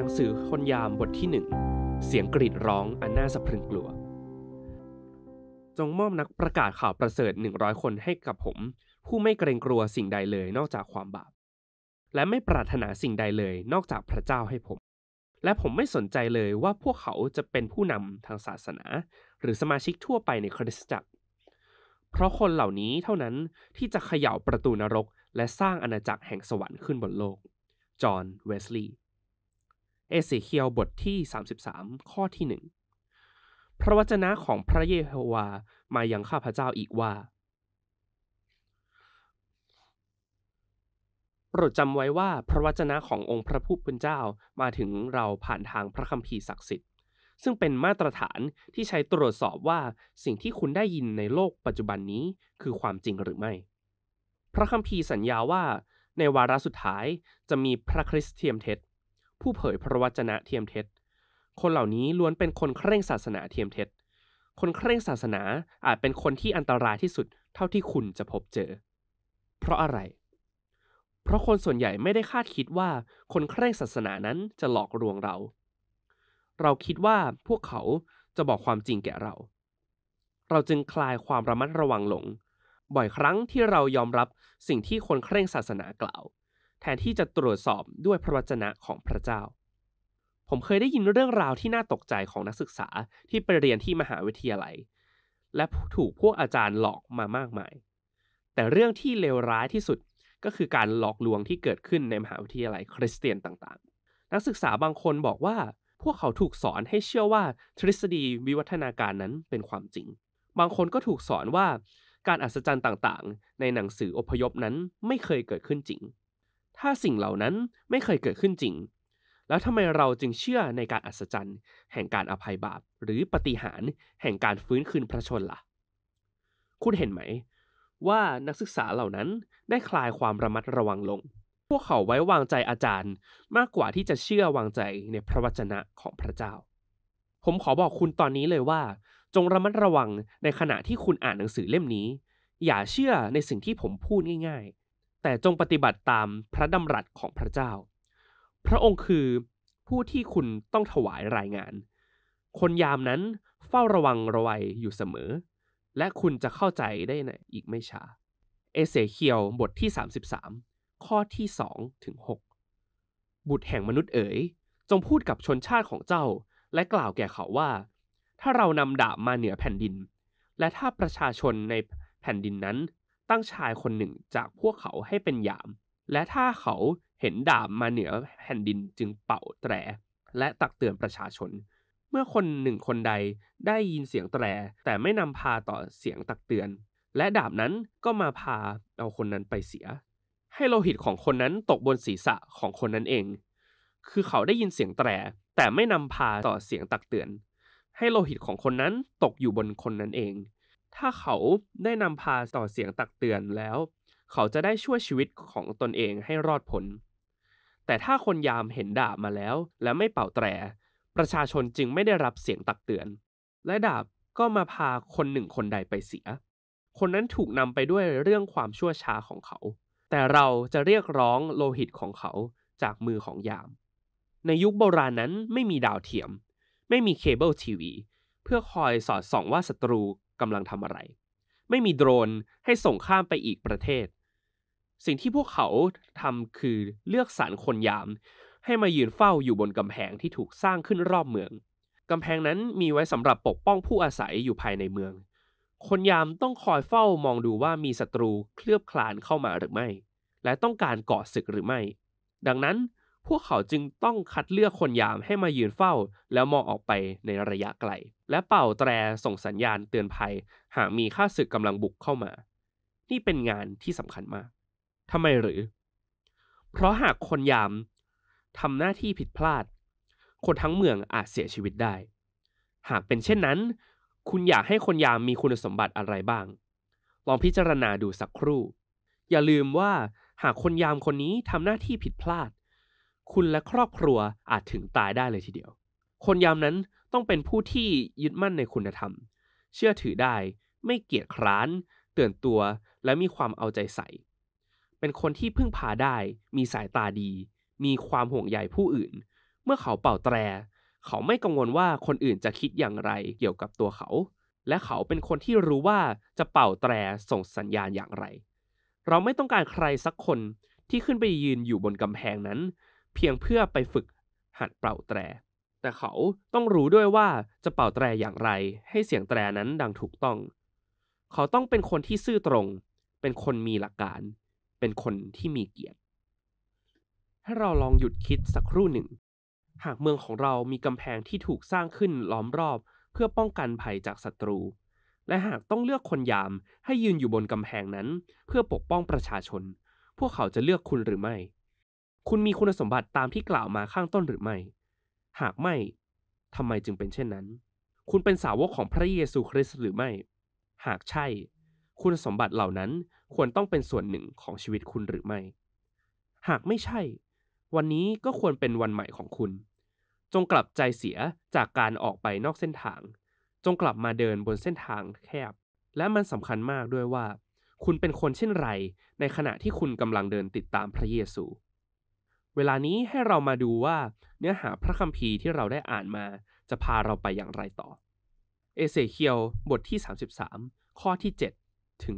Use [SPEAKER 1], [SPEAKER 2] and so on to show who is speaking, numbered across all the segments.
[SPEAKER 1] หนังสือคนยามบทที่หนึ่งเสียงกรีดร้องอันน่าสะพรึงกลัว จงมอบนักประกาศข่าวประเสริฐ100 คนให้กับผม ผู้ไม่เกรงกลัวสิ่งใดเลยนอกจากความบาป และไม่ปรารถนาสิ่งใดเลยนอกจากพระเจ้าให้ผม และผมไม่สนใจเลยว่าพวกเขาจะเป็นผู้นำทางศาสนา หรือสมาชิกทั่วไปในคริสตจักร เพราะคนเหล่านี้เท่านั้นที่จะเขย่าประตูนรก และสร้างอาณาจักรแห่งสวรรค์ขึ้นบนโลกจอห์นเวสลีย์เอเสเคียวบทที่ 33 ข้อที่ 1 พระวจนะของพระเยโฮวา มายังข้าพเจ้าอีกว่า โปรดจำไว้ว่าพระวจนะขององค์พระผู้เป็นเจ้ามาถึงเราผ่านทางพระคัมภีร์ศักดิ์สิทธิ์ ซึ่งเป็นมาตรฐานที่ใช้ตรวจสอบว่าสิ่งที่คุณได้ยินในโลกปัจจุบันนี้คือความจริงหรือไม่ พระคัมภีร์สัญญาว่า ในวาระสุดท้ายจะมีพระคริสเตียมเท็ผู้เผยพระวจนะเทียมเท็จ คนเหล่านี้ล้วนเป็นคนเคร่งศาสนาเทียมเท็จ คนเคร่งศาสนาอาจเป็นคนที่อันตรายที่สุดเท่าที่คุณจะพบเจอ เพราะอะไร เพราะคนส่วนใหญ่ไม่ได้คาดคิดว่า คนเคร่งศาสนานั้นจะหลอกลวงเรา เราคิดว่าพวกเขาจะบอกความจริงแก่เรา เราจึงคลายความระมัดระวังลง บ่อยครั้งที่เรายอมรับสิ่งที่คนเคร่งศาสนากล่าวแทนที่จะตรวจสอบด้วยพระวจนะของพระเจ้า ผมเคยได้ยินเรื่องราวที่น่าตกใจของนักศึกษาที่ไปเรียนที่มหาวิทยาลัย และถูกพวกอาจารย์หลอกมามากมาย แต่เรื่องที่เลวร้ายที่สุดก็คือการหลอกลวงที่เกิดขึ้นในมหาวิทยาลัยคริสเตียนต่างๆ นักศึกษาบางคนบอกว่าพวกเขาถูกสอนให้เชื่อว่าทฤษฎีวิวัฒนาการนั้นเป็นความจริง บางคนก็ถูกสอนว่าการอัศจรรย์ต่างๆ ในหนังสืออพยพนั้นไม่เคยเกิดขึ้นจริงถ้าสิ่งเหล่านั้นไม่เคยเกิดขึ้นจริง แล้วทำไมเราจึงเชื่อในการอัศจรรย์ แห่งการอภัยบาปหรือปฏิหารแห่งการฟื้นคืนพระชนละ่ะคุณเห็นไหม ว่านักศึกษาเหล่านั้นได้คลายความระมัดระวังลง พวกเขาไว้วางใจอาจารย์มากกว่าที่จะเชื่อวางใจในพระวจนะของพระเจ้า ผมขอบอกคุณตอนนี้เลยว่า จงระมัดระวังในขณะที่คุณอ่านหนังสือเล่มนี้ อย่าเชื่อในสิ่งที่ผมพูดง่ายแต่จงปฏิบัติตามพระดำรัสของพระเจ้า พระองค์คือผู้ที่คุณต้องถวายรายงาน คนยามนั้นเฝ้าระวังระวัยอยู่เสมอ และคุณจะเข้าใจได้ในอีกไม่ช้า เอเสเคียวบทที่ 33 ข้อที่ 2 ถึง 6 บุตรแห่งมนุษย์เอ๋ย จงพูดกับชนชาติของเจ้า และกล่าวแก่เขาว่า ถ้าเรานำดาบมาเหนือแผ่นดิน และถ้าประชาชนในแผ่นดินนั้นตั้งชายคนหนึ่งจากพวกเขาให้เป็นยาม และถ้าเขาเห็นดาบมาเหนือแผ่นดินจึงเป่าแตรและตักเตือนประชาชน เมื่อคนหนึ่งคนใดได้ยินเสียงแตรแต่ไม่นำพาต่อเสียงตักเตือน และดาบนั้นก็มาพาเอาคนนั้นไปเสีย ให้โลหิตของคนนั้นตกบนศีรษะของคนนั้นเอง คือเขาได้ยินเสียงแตรแต่ไม่นำพาต่อเสียงตักเตือน ให้โลหิตของคนนั้นตกอยู่บนคนนั้นเองถ้าเขาได้นำพาต่อเสียงตักเตือนแล้ว เขาจะได้ช่วยชีวิตของตนเองให้รอดพ้น แต่ถ้าคนยามเห็นดาบมาแล้ว และไม่เป่าแตรประชาชนจึงไม่ได้รับเสียงตักเตือน และดาบก็มาพาคนหนึ่งคนใดไปเสีย คนนั้นถูกนำไปด้วยเรื่องความชั่วช้าของเขา แต่เราจะเรียกร้องโลหิตของเขาจากมือของยาม ในยุคโบราณนั้นไม่มีดาวเทียม ไม่มีเคเบิลทีวี เพื่อคอยสอดส่องว่าศัตรูกำลังทำอะไร ไม่มีโดรนให้ส่งข้ามไปอีกประเทศ สิ่งที่พวกเขาทำคือเลือกสารคนยาม ให้มายืนเฝ้าอยู่บนกำแพงที่ถูกสร้างขึ้นรอบเมืองกำแพงนั้นมีไว้สำหรับปกป้องผู้อาศัยอยู่ภายในเมือง คนยามต้องคอยเฝ้ามองดูว่ามีศัตรูเคลือบคลานเข้ามาหรือไม่ และต้องการก่อศึกหรือไม่ ดังนั้นพวกเขาจึงต้องคัดเลือกคนยามให้มายืนเฝ้า แล้วมองออกไปในระยะไกลและเป่าแตรส่งสัญญาณเตือนภัยหากมีข้าศึกกำลังบุกเข้ามา นี่เป็นงานที่สำคัญมากทำไมหรือ เพราะหากคนยามทำหน้าที่ผิดพลาด คนทั้งเมืองอาจเสียชีวิตได้ หากเป็นเช่นนั้น คุณอยากให้คนยามมีคุณสมบัติอะไรบ้าง ลองพิจารณาดูสักครู่ อย่าลืมว่าหากคนยามคนนี้ทำหน้าที่ผิดพลาดคุณและครอบครัวอาจถึงตายได้เลยทีเดียว คนยามนั้นต้องเป็นผู้ที่ยึดมั่นในคุณธรรม เชื่อถือได้ ไม่เกียจคร้าน เตือนตัว และมีความเอาใจใส่ เป็นคนที่พึ่งพาได้ มีสายตาดี มีความห่วงใยผู้อื่น เมื่อเขาเป่าแตร เขาไม่กังวลว่าคนอื่นจะคิดอย่างไรเกี่ยวกับตัวเขา และเขาเป็นคนที่รู้ว่าจะเป่าแตรส่งสัญญาณอย่างไร เราไม่ต้องการใครสักคนที่ขึ้นไปยืนอยู่บนกำแพงนั้นเพียงเพื่อไปฝึกหัดเป่าแตร แต่เขาต้องรู้ด้วยว่าจะเป่าแตรอย่างไร ให้เสียงแตรนั้นดังถูกต้อง เขาต้องเป็นคนที่ซื่อตรง เป็นคนมีหลักการ เป็นคนที่มีเกียรติให้เราลองหยุดคิดสักครู่หนึ่ง หากเมืองของเรามีกำแพงที่ถูกสร้างขึ้นล้อมรอบเพื่อป้องกันภัยจากศัตรู และหากต้องเลือกคนยามให้ยืนอยู่บนกำแพงนั้นเพื่อปกป้องประชาชน พวกเขาจะเลือกคุณหรือไม่คุณมีคุณสมบัติตามที่กล่าวมาข้างต้นหรือไม่ หากไม่ ทำไมจึงเป็นเช่นนั้น คุณเป็นสาวกของพระเยซูคริสต์หรือไม่ หากใช่ คุณสมบัติเหล่านั้นควรต้องเป็นส่วนหนึ่งของชีวิตคุณหรือไม่ หากไม่ใช่ วันนี้ก็ควรเป็นวันใหม่ของคุณ จงกลับใจเสียจากการออกไปนอกเส้นทาง จงกลับมาเดินบนเส้นทางแคบ และมันสำคัญมากด้วยว่า คุณเป็นคนเช่นไร ในขณะที่คุณกำลังเดินติดตามพระเยซูเวลานี้ให้เรามาดูว่าเนื้อหาพระคัมภีร์ที่เราได้อ่านมา จะพาเราไปอย่างไรต่อ เอเสเคียวบทที่ 33 ข้อที่ 7 ถึง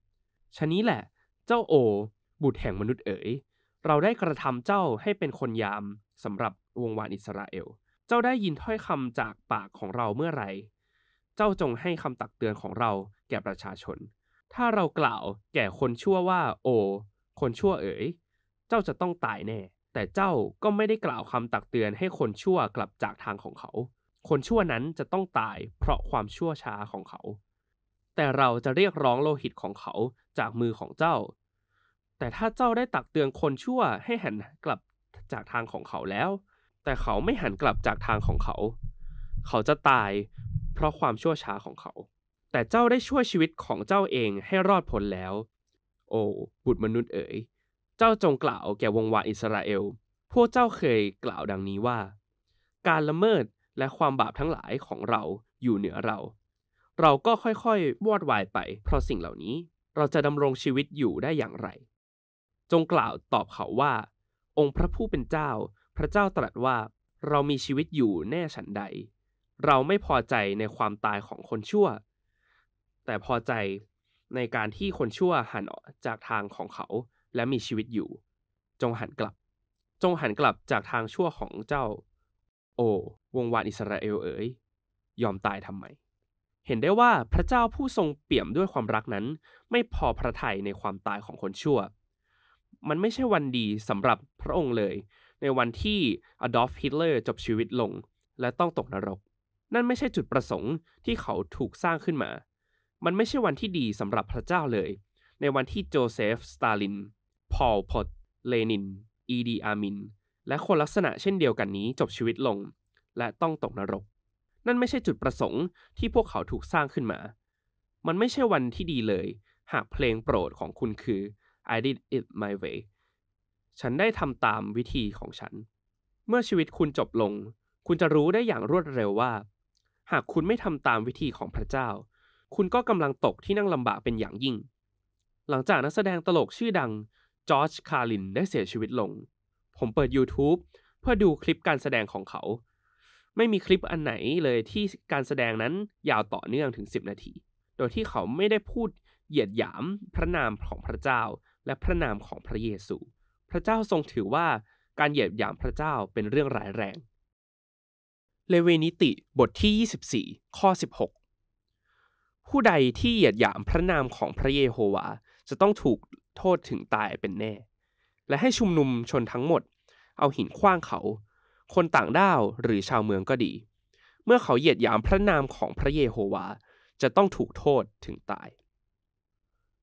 [SPEAKER 1] 11ชะนี้แหละ เจ้าโอบุตรแห่งมนุษย์เอ๋ย เราได้กระทำเจ้าให้เป็นคนยาม สำหรับวงวานอิสราเอล เจ้าได้ยินถ้อยคำจากปากของเราเมื่อไร เจ้าจงให้คำตักเตือนของเราแก่ประชาชน ถ้าเรากล่าวแก่คนชั่วว่า โอคนชั่วเอ๋ยจ้าจะต้องตายแน่ แต่เจ้าก็ไม่ได้กล่าวคำตักเตือนให้คนชั่วกลับจากทางของเขา คนชั่วนั้นจะต้องตายเพราะความชั่วช้าของเขา แต่เราจะเรียกร้องโลหิตของเขาจากมือของเจ้า แต่ถ้าเจ้าได้ตักเตือนคนชั่วให้หันกลับจากทางของเขาแล้ว แต่เขาไม่หันกลับจากทางของเขา เขาจะตายเพราะความชั่วช้าของเขา แต่เจ้าได้ช่วยชีวิตของเจ้าเองให้รอดพ้นแล้ว โอ้ บุตรมนุษย์เอ๋ยจ้าจงกล่าวแก่วงวานอิสราเอล พวกเจ้าเคยกล่าวดังนี้ว่า การละเมิดและความบาปทั้งหลายของเราอยู่เหนือเรา เราก็ค่อยๆวอดวายไป เพราะสิ่งเหล่านี้ เราจะดำรงชีวิตอยู่ได้อย่างไร จงกล่าวตอบเขาว่า องค์พระผู้เป็นเจ้า พระเจ้าตรัสว่า เรามีชีวิตอยู่แน่ฉันใด เราไม่พอใจในความตายของคนชั่ว แต่พอใจในการที่คนชั่วหันจากทางของเขาและมีชีวิตอยู่ จงหันกลับ จงหันกลับจากทางชั่วของเจ้า โอวงวานอิสราเอลเอ๋ย ยอมตายทำไม เห็นได้ว่าพระเจ้าผู้ทรงเปี่ยมด้วยความรักนั้น ไม่พอพระทัยในความตายของคนชั่ว มันไม่ใช่วันดีสำหรับพระองค์เลย ในวันที่อดอล์ฟฮิตเลอร์จบชีวิตลง และต้องตกนรก นั่นไม่ใช่จุดประสงค์ที่เขาถูกสร้างขึ้นมา มันไม่ใช่วันที่ดีสำหรับพระเจ้าเลย ในวันที่โจเซฟสตาลินพอล พอต เลนินอีดีอามิน และคนลักษณะเช่นเดียวกันนี้จบชีวิตลง และต้องตกนรก นั่นไม่ใช่จุดประสงค์ที่พวกเขาถูกสร้างขึ้นมา มันไม่ใช่วันที่ดีเลย หากเพลงโปรดของคุณคือ I did it my way ฉันได้ทำตามวิธีของฉัน เมื่อชีวิตคุณจบลง คุณจะรู้ได้อย่างรวดเร็วว่า หากคุณไม่ทำตามวิธีของพระเจ้า คุณก็กำลังตกที่นั่งลำบากเป็นอย่างยิ่ง หลังจากนักแสดงตลกชื่อดังจอร์จ คาริน ได้เสียชีวิตลง ผมเปิด YouTube เพื่อดูคลิปการแสดงของเขา ไม่มีคลิปอันไหนเลยที่การแสดงนั้นยาวต่อเนื่องถึง 10 นาที โดยที่เขาไม่ได้พูดเหยียดหยามพระนามของพระเจ้าและพระนามของพระเยซู พระเจ้าทรงถือว่าการเหยียดหยามพระเจ้าเป็นเรื่องร้ายแรง เลเวนิติบทที่ 24 ข้อ 16 ผู้ใดที่เหยียดหยามพระนามของพระเยโฮวาจะต้องถูกโทษถึงตายเป็นแน่ และให้ชุมนุมชนทั้งหมด เอาหินคว้างเขา คนต่างด้าวหรือชาวเมืองก็ดี เมื่อเขาเหยียดหยามพระนามของพระเยโฮวา จะต้องถูกโทษถึงตาย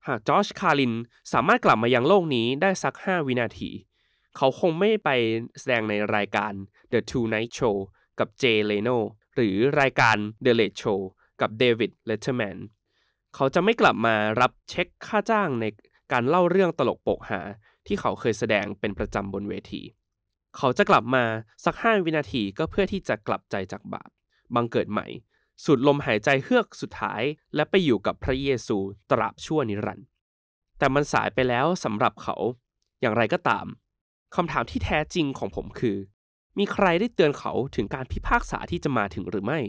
[SPEAKER 1] หากจอชคารินสามารถกลับมายังโลกนี้ได้สัก5 วินาที เขาคงไม่ไปแสดงในรายการ The Tonight Show กับเจเลโนหรือรายการ The Late Show กับเดวิดเลเทอร์แมน เขาจะไม่กลับมารับเช็คค่าจ้างในการเล่าเรื่องตลกโปกหา ที่เขาเคยแสดงเป็นประจำบนเวที เขาจะกลับมาสักห้าวินาทีก็เพื่อที่จะกลับใจจากบาปบังเกิดใหม่สุดลมหายใจเฮือกสุดท้าย และไปอยู่กับพระเยซูตราบชั่วนิรันดร์แต่มันสายไปแล้วสำหรับเขา อย่างไรก็ตามคำถามที่แท้จริงของผมคือ มีใครได้เตือนเขาถึงการพิพากษาที่จะมาถึงหรือไม่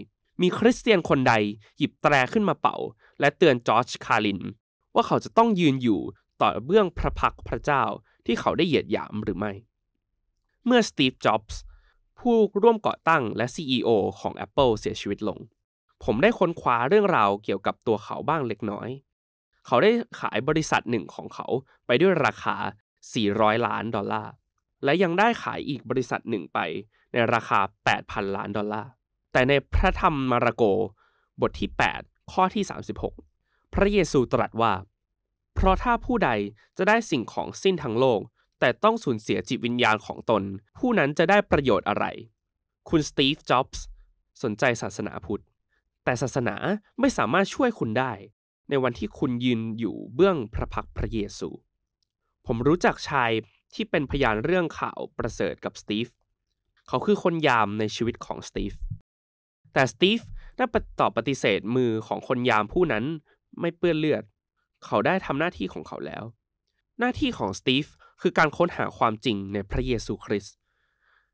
[SPEAKER 1] มีคริสเตียนคนใดหยิบแตรขึ้นมาเป่า และเตือนจอร์จคาริน ว่าเขาจะต้องยืนอยู่ต่อเบื้องพระพักพระเจ้าที่เขาได้เหยียดหยามหรือไม่ เมื่อสตีฟ จ็อบส์ ผู้ร่วมก่อตั้งและ CEO ของ Apple เสียชีวิตลง ผมได้ค้นคว้าเรื่องราวเกี่ยวกับตัวเขาบ้างเล็กน้อย เขาได้ขายบริษัทหนึ่งของเขาไปด้วยราคา 400 ล้านดอลลาร์ และยังได้ขายอีกบริษัทหนึ่งไปในราคา 8,000 ล้านดอลลาร์ แต่ในพระธรรมมาระโก บทที่ 8 ข้อที่ 36 พระเยซูตรัสว่าเพราะถ้าผู้ใดจะได้สิ่งของสิ้นทั้งโลก แต่ต้องสูญเสียจิตวิญญาณของตนผู้นั้นจะได้ประโยชน์อะไร คุณสตีฟ จ็อบส์สนใจศาสนาพุทธ แต่ศาสนาไม่สามารถช่วยคุณได้ ในวันที่คุณยืนอยู่เบื้องพระพักพระเยซู ผมรู้จักชายที่เป็นพยานเรื่องข่าวประเสริฐกับสตีฟเขาคือคนยามในชีวิตของสตีฟแต่สตีฟได้ตอบปฏิเสธมือของคนยามผู้นั้นไม่เปื้อนเลือดเขาได้ทำหน้าที่ของเขาแล้ว หน้าที่ของสตีฟคือการค้นหาความจริงในพระเยซูคริสต์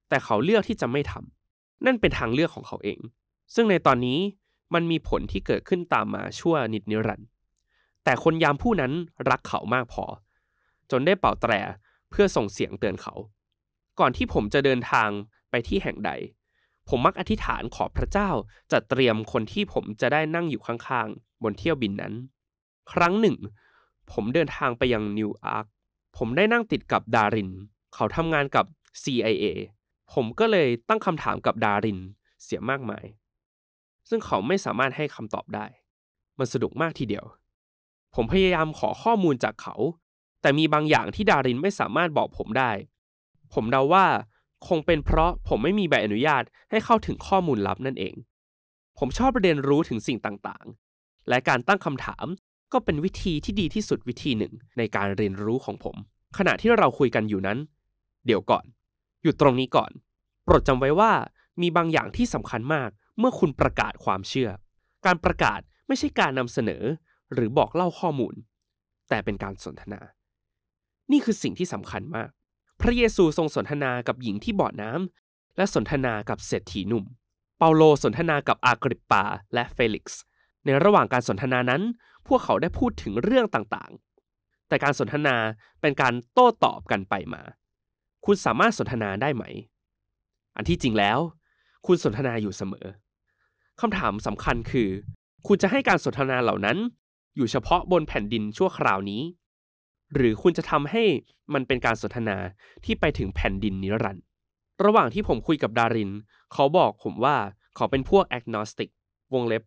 [SPEAKER 1] แต่เขาเลือกที่จะไม่ทำ นั่นเป็นทางเลือกของเขาเอง ซึ่งในตอนนี้มันมีผลที่เกิดขึ้นตามมาชั่วนิดนิรันด์แต่คนยามผู้นั้นรักเขามากพอ จนได้เป่าแตรเพื่อส่งเสียงเตือนเขา ก่อนที่ผมจะเดินทางไปที่แห่งใด ผมมักอธิษฐานขอพระเจ้าจัดเตรียมคนที่ผมจะได้นั่งอยู่ข้างๆ บนเที่ยวบินนั้นครั้งหนึ่งผมเดินทางไปยังนิวอาร์คผมได้นั่งติดกับดาริน เขาทำงานกับ CIA ผมก็เลยตั้งคำถามกับดาริน เสียมากมาย ซึ่งเขาไม่สามารถให้คำตอบได้ มันสะดวกมากทีเดียว ผมพยายามขอข้อมูลจากเขา แต่มีบางอย่างที่ดารินไม่สามารถบอกผมได้ ผมเดาว่าคงเป็นเพราะผมไม่มีใบอนุญาตให้เข้าถึงข้อมูลลับนั่นเอง ผมชอบประเด็นรู้ถึงสิ่งต่างๆ และการตั้งคำถามก็เป็นวิธีที่ดีที่สุดวิธีหนึ่งในการเรียนรู้ของผม ขณะที่เราคุยกันอยู่นั้น เดี๋ยวก่อนอยู่ตรงนี้ก่อน โปรดจำไว้ว่ามีบางอย่างที่สำคัญมากเมื่อคุณประกาศความเชื่อ การประกาศไม่ใช่การนำเสนอหรือบอกเล่าข้อมูล แต่เป็นการสนทนา นี่คือสิ่งที่สำคัญมาก พระเยซูทรงสนทนา กับหญิงที่บ่อน้ำและสนทนา กับเศรษฐีหนุ่ม เปาโลสนทนา กับอากริปปาและเฟลิกซ์ในระหว่างการสนทนานั้นพวกเขาได้พูดถึงเรื่องต่างๆ แต่การสนทนาเป็นการโต้ตอบกันไปมา คุณสามารถสนทนาได้ไหม อันที่จริงแล้ว คุณสนทนาอยู่เสมอ คำถามสำคัญคือ คุณจะให้การสนทนาเหล่านั้นอยู่เฉพาะบนแผ่นดินชั่วคราวนี้ หรือคุณจะทำให้มันเป็นการสนทนาที่ไปถึงแผ่นดินนิรันดร์ระหว่างที่ผมคุยกับดารินเขาบอกผมว่าเขาเป็นพวกแอกน s สติกวงเล็บ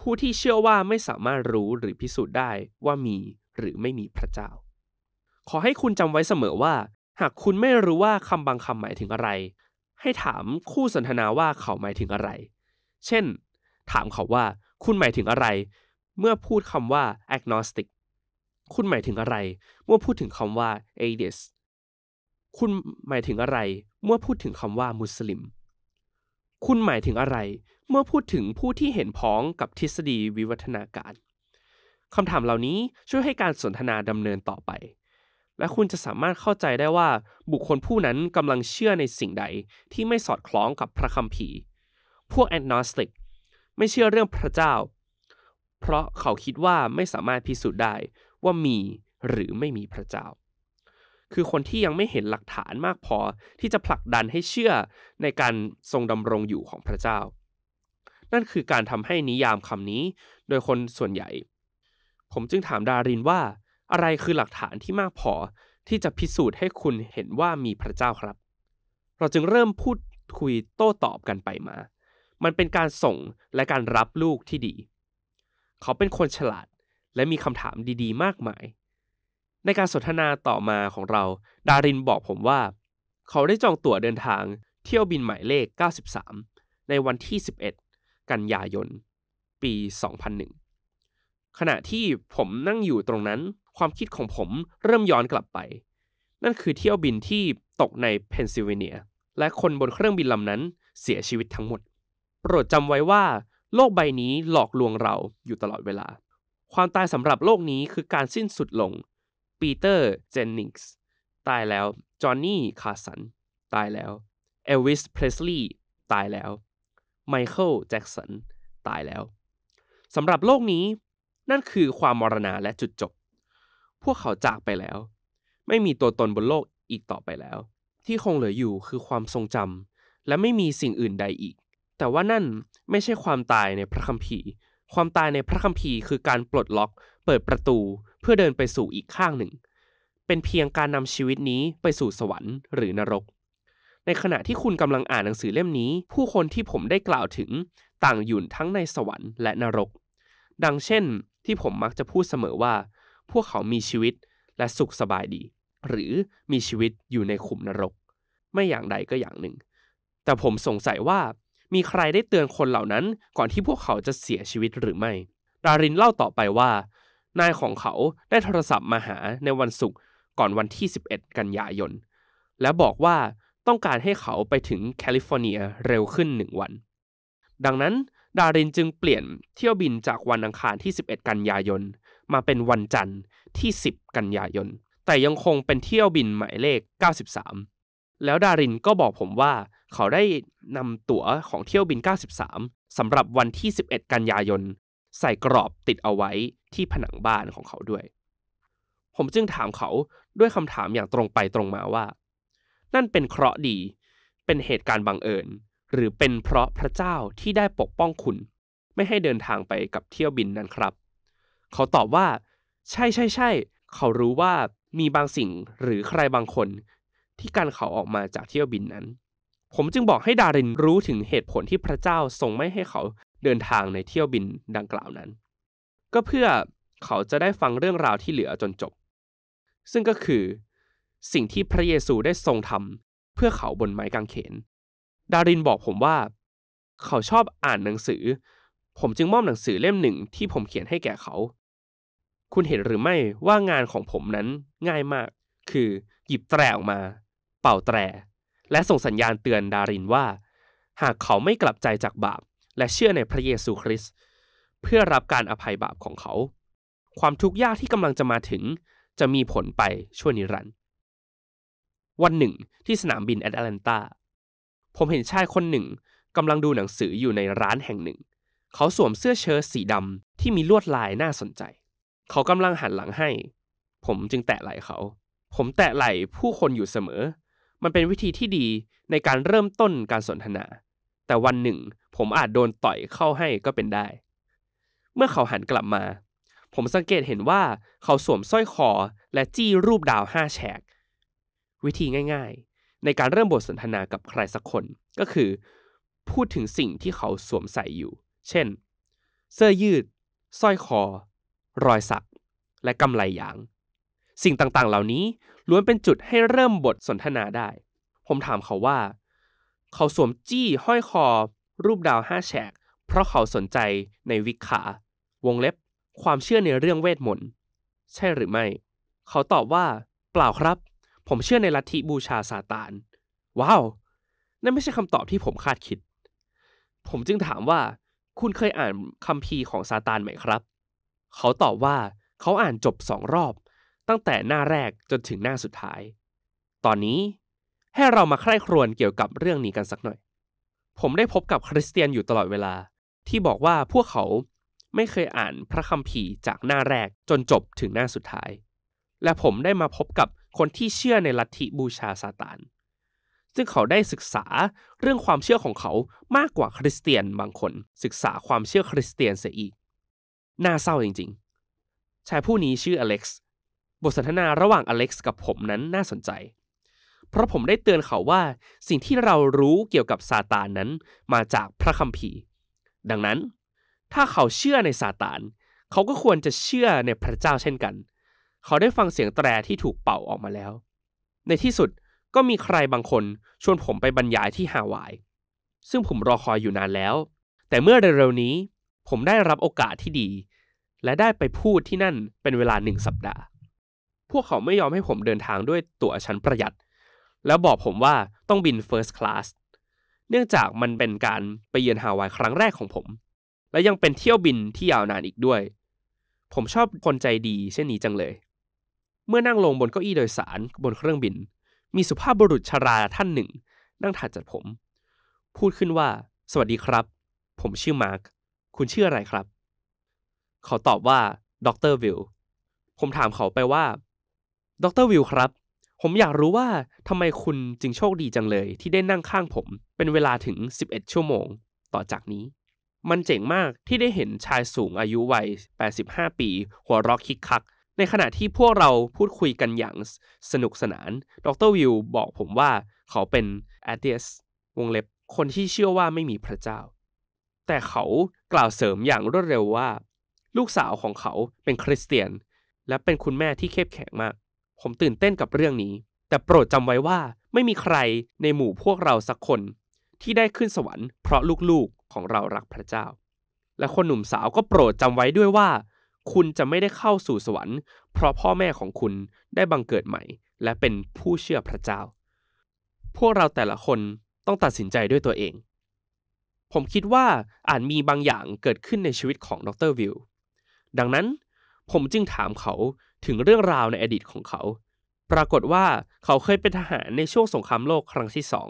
[SPEAKER 1] ผู้ที่เชื่อว่าไม่สามารถรู้หรือพิสูจน์ได้ว่ามีหรือไม่มีพระเจ้า ขอให้คุณจำไว้เสมอว่า หากคุณไม่รู้ว่าคำบางคำหมายถึงอะไร ให้ถามคู่สนทนาว่าเขาหมายถึงอะไร เช่น ถามเขาว่าคุณหมายถึงอะไรเมื่อพูดคำว่า agnostic คุณหมายถึงอะไร เมื่อพูดถึงคำว่า atheist คุณหมายถึงอะไร เมื่อพูดถึงคำว่ามุสลิม คุณหมายถึงอะไรเมื่อพูดถึงผู้ที่เห็นพ้องกับทฤษฎีวิวัฒนาการ คำถามเหล่านี้ช่วยให้การสนทนาดำเนินต่อไป และคุณจะสามารถเข้าใจได้ว่าบุคคลผู้นั้นกำลังเชื่อในสิ่งใดที่ไม่สอดคล้องกับพระคัมภีร์พวกแอนนอสติกไม่เชื่อเรื่องพระเจ้า เพราะเขาคิดว่าไม่สามารถพิสูจน์ได้ ว่ามีหรือไม่มีพระเจ้า คือคนที่ยังไม่เห็นหลักฐานมากพอที่จะผลักดันให้เชื่อในการทรงดำรงอยู่ของพระเจ้านั่นคือการทำให้นิยามคำนี้โดยคนส่วนใหญ่ ผมจึงถามดารินว่า อะไรคือหลักฐานที่มากพอที่จะพิสูจน์ให้คุณเห็นว่ามีพระเจ้าครับ เราจึงเริ่มพูดคุยโต้ตอบกันไปมา มันเป็นการส่งและการรับลูกที่ดี เขาเป็นคนฉลาดและมีคำถามดีๆ มากมาย ในการสนทนาต่อมาของเรา ดารินบอกผมว่า เขาได้จองตั๋วเดินทางเที่ยวบินหมายเลข 93 ในวันที่11กันยายน ปี 2001 ขณะที่ผมนั่งอยู่ตรงนั้น ความคิดของผมเริ่มย้อนกลับไป นั่นคือเที่ยวบินที่ตกในเพนซิลเวเนีย และคนบนเครื่องบินลำนั้น เสียชีวิตทั้งหมด โปรดจำไว้ว่า โลกใบนี้หลอกลวงเราอยู่ตลอดเวลา ความตายสำหรับโลกนี้คือการสิ้นสุดลง ปีเตอร์ เจนนิงส์ ตายแล้ว จอห์นนี่ คาสัน ตายแล้ว เอลวิส เพลสลีย์ ตายแล้วไมเคิลแจ็กสันตายแล้ว สำหรับโลกนี้ นั่นคือความมรณาและจุดจบ พวกเขาจากไปแล้ว ไม่มีตัวตนบนโลกอีกต่อไปแล้ว ที่คงเหลืออยู่คือความทรงจำและไม่มีสิ่งอื่นใดอีก แต่ว่านั่นไม่ใช่ความตายในพระคัมภีร์ ความตายในพระคัมภีร์ คือการปลดล็อก เปิดประตูเพื่อเดินไปสู่อีกข้างหนึ่ง เป็นเพียงการนำชีวิตนี้ไปสู่สวรรค์หรือนรกในขณะที่คุณกำลังอ่านหนังสือเล่มนี้ ผู้คนที่ผมได้กล่าวถึงต่างอยู่ทั้งในสวรรค์และนรก ดังเช่นที่ผมมักจะพูดเสมอว่า พวกเขามีชีวิตและสุขสบายดี หรือมีชีวิตอยู่ในขุมนรก ไม่อย่างใดก็อย่างหนึ่ง แต่ผมสงสัยว่ามีใครได้เตือนคนเหล่านั้นก่อนที่พวกเขาจะเสียชีวิตหรือไม่ ดารินเล่าต่อไปว่า นายของเขาได้โทรศัพท์มาหาในวันศุกร์ก่อนวันที่ 11 กันยายนและบอกว่าต้องการให้เขาไปถึงแคลิฟอร์เนียเร็วขึ้น 1 วัน ดังนั้น ดารินจึงเปลี่ยนเที่ยวบินจากวันอังคารที่11 กันยายน มาเป็นวันจันทร์ที่ 10 กันยายน แต่ยังคงเป็นเที่ยวบิน หมายเลข 93 แล้วดารินก็บอกผมว่าเขาได้นำตั๋วของเที่ยวบิน 93สำหรับวันที่ 11 กันยายน ใส่กรอบติดเอาไว้ที่ผนังบ้านของเขาด้วย ผมจึงถามเขาด้วยคำถามอย่างตรงไปตรงมาว่านั่นเป็นเคราะห์ดี เป็นเหตุการณ์บังเอิญ หรือเป็นเพราะพระเจ้าที่ได้ปกป้องคุณ ไม่ให้เดินทางไปกับเที่ยวบินนั้นครับ เขาตอบว่า ใช่ใช่ใช่ เขารู้ว่ามีบางสิ่งหรือใครบางคนที่การเขาออกมาจากเที่ยวบินนั้น ผมจึงบอกให้ดารินรู้ถึงเหตุผลที่พระเจ้าทรงไม่ให้เขาเดินทางในเที่ยวบินดังกล่าวนั้น ก็เพื่อเขาจะได้ฟังเรื่องราวที่เหลือจนจบ ซึ่งก็คือสิ่งที่พระเยซูได้ทรงทำเพื่อเขาบนไม้กางเขน ดารินบอกผมว่า เขาชอบอ่านหนังสือ ผมจึงมอบหนังสือเล่มหนึ่งที่ผมเขียนให้แก่เขา คุณเห็นหรือไม่ว่างานของผมนั้นง่ายมาก คือหยิบแตรออกมา เป่าแตร และส่งสัญญาณเตือนดารินว่า หากเขาไม่กลับใจจากบาป และเชื่อในพระเยซูคริสต์เพื่อรับการอภัยบาปของเขา ความทุกข์ยากที่กำลังจะมาถึง จะมีผลไปชั่วนิรันดรวันหนึ่ง ที่สนามบินแอตแลนตาผมเห็นชายคนหนึ่งกำลังดูหนังสืออยู่ในร้านแห่งหนึ่ง เขาสวมเสื้อเชิ้ตสีดำที่มีลวดลายน่าสนใจ เขากำลังหันหลังให้ ผมจึงแตะไหล่เขา ผมแตะไหล่ผู้คนอยู่เสมอ มันเป็นวิธีที่ดีในการเริ่มต้นการสนทนา แต่วันหนึ่งผมอาจโดนต่อยเข้าให้ก็เป็นได้ เมื่อเขาหันกลับมา ผมสังเกตเห็นว่าเขาสวมสร้อยคอและจี้รูปดาวห้าแฉกวิธีง่าย ๆ ในการเริ่มบทสนทนากับใครสักคนก็คือ พูดถึงสิ่งที่เขาสวมใส่อยู่ เช่น เสื้อยืดสร้อยคอ รอยสัก และกำไลยาง สิ่งต่างๆ เหล่านี้ล้วนเป็นจุดให้เริ่มบทสนทนาได้ ผมถามเขาว่า เขาสวมจี้ ห้อยคอ รูปดาวห้าแฉก เพราะเขาสนใจในวิขาวงเล็บ ความเชื่อในเรื่องเวทมนต์ใช่หรือไม่ เขาตอบว่าเปล่าครับผมเชื่อในลัทธิบูชาซาตาน ว้าว นั่นไม่ใช่คำตอบที่ผมคาดคิด ผมจึงถามว่าคุณเคยอ่านคำพีของซาตานไหมครับ เขาตอบว่าเขาอ่านจบสองรอบ ตั้งแต่หน้าแรกจนถึงหน้าสุดท้าย ตอนนี้ให้เรามาใคร่ครวญเกี่ยวกับเรื่องนี้กันสักหน่อย ผมได้พบกับคริสเตียนอยู่ตลอดเวลา ที่บอกว่าพวกเขาไม่เคยอ่านพระคัมภีร์จากหน้าแรกจนจบถึงหน้าสุดท้าย และผมได้มาพบกับคนที่เชื่อในลัทธิบูชา ซาตาน ซึ่งเขาได้ศึกษาเรื่องความเชื่อของเขามากกว่าคริสเตียนบางคน ศึกษาความเชื่อคริสเตียนเสียอีก น่าเศร้าจริงๆ ชายผู้นี้ชื่ออเล็กซ์ บทสนทนาระหว่างอเล็กซ์กับผมนั้นน่าสนใจ เพราะผมได้เตือนเขาว่าสิ่งที่เรารู้เกี่ยวกับ ซาตานนั้นมาจากพระคัมภีร์ ดังนั้น ถ้าเขาเชื่อในซาตานเขาก็ควรจะเชื่อในพระเจ้าเช่นกันเขาได้ฟังเสียงแตรที่ถูกเป่าออกมาแล้ว ในที่สุดก็มีใครบางคนชวนผมไปบรรยายที่ฮาวาย ซึ่งผมรอคอยอยู่นานแล้ว แต่เมื่อเร็วๆนี้ ผมได้รับโอกาสที่ดี และได้ไปพูดที่นั่นเป็นเวลาหนึ่งสัปดาห์ พวกเขาไม่ยอมให้ผมเดินทางด้วยตั๋วชั้นประหยัด แล้วบอกผมว่าต้องบิน First Class เนื่องจากมันเป็นการไปเยือนฮาวายครั้งแรกของผม และยังเป็นเที่ยวบินที่ยาวนานอีกด้วย ผมชอบคนใจดีเช่นนี้จังเลยเมื่อนั่งลงบนเก้าอี้โดยสารบนเครื่องบิน มีสุภาพบุรุษชาราท่านหนึ่ง นั่งถัดจากผม พูดขึ้นว่า สวัสดีครับ ผมชื่อมาร์คคุณชื่ออะไรครับ เขาตอบว่าดรวิลผมถามเขาไปว่าดรวิลครับ ผมอยากรู้ว่าทำไมคุณจึงโชคดีจังเลย ที่ได้นั่งข้างผม เป็นเวลาถึง 11 ชั่วโมง ต่อจากนี้ มันเจ๋งมากที่ได้เห็นชายสูงอายุวัย 85 ปี หัวรอกคิกคักในขณะที่พวกเราพูดคุยกันอย่างสนุกสนาน ดรวิวบอกผมว่าเขาเป็น atheist วงเล็บคนที่เชื่อว่าไม่มีพระเจ้า แต่เขากล่าวเสริมอย่างรวดเร็วว่า ลูกสาวของเขาเป็นคริสเตียน และเป็นคุณแม่ที่เข้มแข็งมาก ผมตื่นเต้นกับเรื่องนี้ แต่โปรดจำไว้ว่าไม่มีใครในหมู่พวกเราสักคน ที่ได้ขึ้นสวรรค์เพราะลูกๆของเรารักพระเจ้า และคนหนุ่มสาวก็โปรดจำไว้ด้วยว่าคุณจะไม่ได้เข้าสู่สวรรค์เพราะพ่อแม่ของคุณได้บังเกิดใหม่ และเป็นผู้เชื่อพระเจ้า พวกเราแต่ละคนต้องตัดสินใจด้วยตัวเอง ผมคิดว่าอาจมีบางอย่างเกิดขึ้นในชีวิตของดรวิลดังนั้นผมจึงถามเขาถึงเรื่องราวในอดีตของเขา ปรากฏว่าเขาเคยเป็นทหารในช่วงสงครามโลกครั้งที่สอง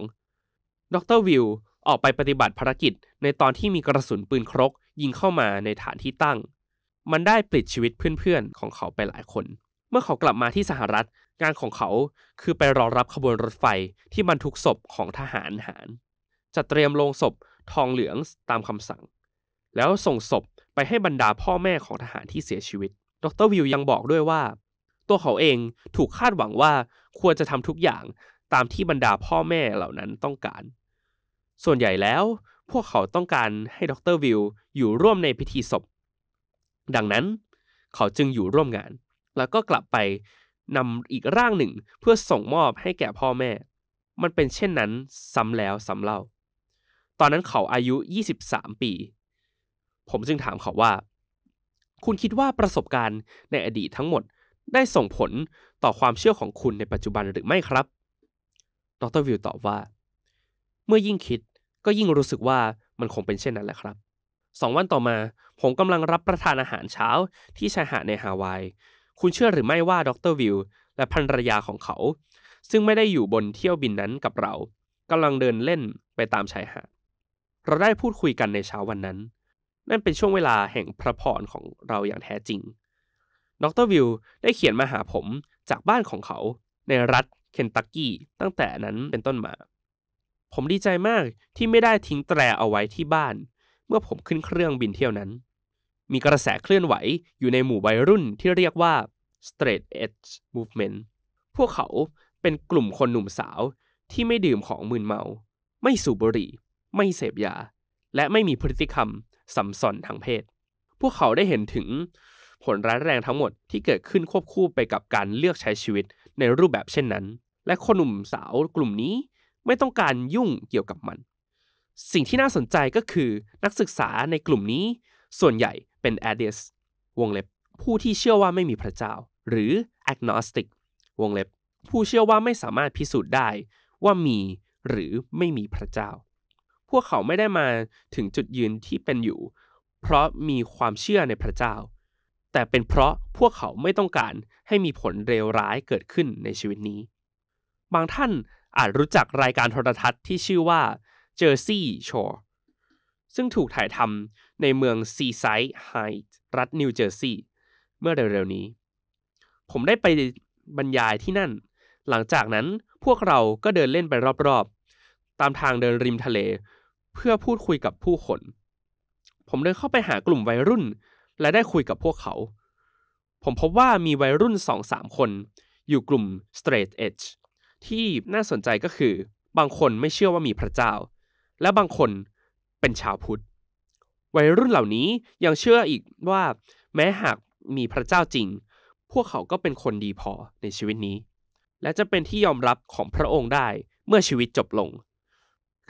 [SPEAKER 1] ดรวิลออกไปปฏิบัติภารกิจในตอนที่มีกระสุนปืนครกยิงเข้ามาในฐานที่ตั้งมันได้ปลิดชีวิตเพื่อนๆของเขาไปหลายคน เมื่อเขากลับมาที่สหรัฐ งานของเขาคือไปรอรับขบวนรถไฟที่บรรทุกศพของทหารหารจัดเตรียมโลงศพทองเหลืองตามคำสั่ง แล้วส่งศพไปให้บรรดาพ่อแม่ของทหารที่เสียชีวิต ดรวิวยังบอกด้วยว่า ตัวเขาเองถูกคาดหวังว่าควรจะทำทุกอย่างตามที่บรรดาพ่อแม่เหล่านั้นต้องการ ส่วนใหญ่แล้วพวกเขาต้องการให้ดรวิวอยู่ร่วมในพิธีศพดังนั้นเขาจึงอยู่ร่วมงาน แล้วก็กลับไปนำอีกร่างหนึ่งเพื่อส่งมอบให้แก่พ่อแม่ มันเป็นเช่นนั้น ซ้ำแล้วซ้ำเล่า ตอนนั้นเขาอายุ 23 ปี ผมจึงถามเขาว่า คุณคิดว่าประสบการณ์ในอดีตทั้งหมดได้ส่งผลต่อความเชื่อของคุณในปัจจุบันหรือไม่ครับ ดรวิวตอบว่า เมื่อยิ่งคิดก็ยิ่งรู้สึกว่ามันคงเป็นเช่นนั้นแหละครับสองวันต่อมาผมกำลังรับประทานอาหารเช้าที่ชายหาดในฮาวายคุณเชื่อหรือไม่ว่าดรวิลและภรรยาของเขา ซึ่งไม่ได้อยู่บนเที่ยวบินนั้นกับเรากำลังเดินเล่นไปตามชายหาดเราได้พูดคุยกันในเช้าวันนั้น นั่นเป็นช่วงเวลาแห่งพระพรของเราอย่างแท้จริง ดรวิลได้เขียนมาหาผมจากบ้านของเขา ในรัฐเคนตักกี้ ตั้งแต่นั้นเป็นต้นมา ผมดีใจมากที่ไม่ได้ทิ้งแตรเอาไว้ที่บ้านเมื่อผมขึ้นเครื่องบินเที่ยวนั้น มีกระแสเคลื่อนไหวอยู่ในหมู่วัยรุ่นที่เรียกว่า straight edge movement พวกเขาเป็นกลุ่มคนหนุ่มสาวที่ไม่ดื่มของมึนเมา ไม่สูบบุหรี่ ไม่เสพยา และไม่มีพฤติกรรม สัมสอนทางเพศ พวกเขาได้เห็นถึง ผลร้ายแรงทั้งหมดที่เกิดขึ้นควบคู่ไปกับการเลือกใช้ชีวิตในรูปแบบเช่นนั้น และคนหนุ่มสาวกลุ่มนี้ไม่ต้องการยุ่งเกี่ยวกับมันสิ่งที่น่าสนใจก็คือนักศึกษาในกลุ่มนี้ ส่วนใหญ่เป็นแอดเดสวงเล็บผู้ที่เชื่อว่าไม่มีพระเจ้าหรือ agnostic วงเล็บผู้เชื่อว่าไม่สามารถพิสูจน์ได้ว่ามีหรือไม่มีพระเจ้าพวกเขาไม่ได้มาถึงจุดยืนที่เป็นอยู่ เพราะมีความเชื่อในพระเจ้า แต่เป็นเพราะพวกเขาไม่ต้องการให้มีผลเลวร้ายเกิดขึ้นในชีวิตนี้ บางท่านอาจรู้จักรายการโทรทัศน์ที่ชื่อว่าเจอร์ซีย์ชอร์ซึ่งถูกถ่ายทำในเมืองซีไซด์ไฮท์รัฐนิวเจอร์ซีย์เมื่อเร็วๆนี้ ผมได้ไปบรรยายที่นั่น หลังจากนั้นพวกเราก็เดินเล่นไปรอบๆ ตามทางเดินริมทะเล เพื่อพูดคุยกับผู้คน ผมเดินเข้าไปหากลุ่มวัยรุ่นและได้คุยกับพวกเขา ผมพบว่ามีวัยรุ่นสองสามคน อยู่กลุ่ม straight edge ที่น่าสนใจก็คือบางคนไม่เชื่อว่ามีพระเจ้าและบางคนเป็นชาวพุทธ วัยรุ่นเหล่านี้ยังเชื่ออีกว่า แม้หากมีพระเจ้าจริง พวกเขาก็เป็นคนดีพอในชีวิตนี้ และจะเป็นที่ยอมรับของพระองค์ได้เมื่อชีวิตจบลง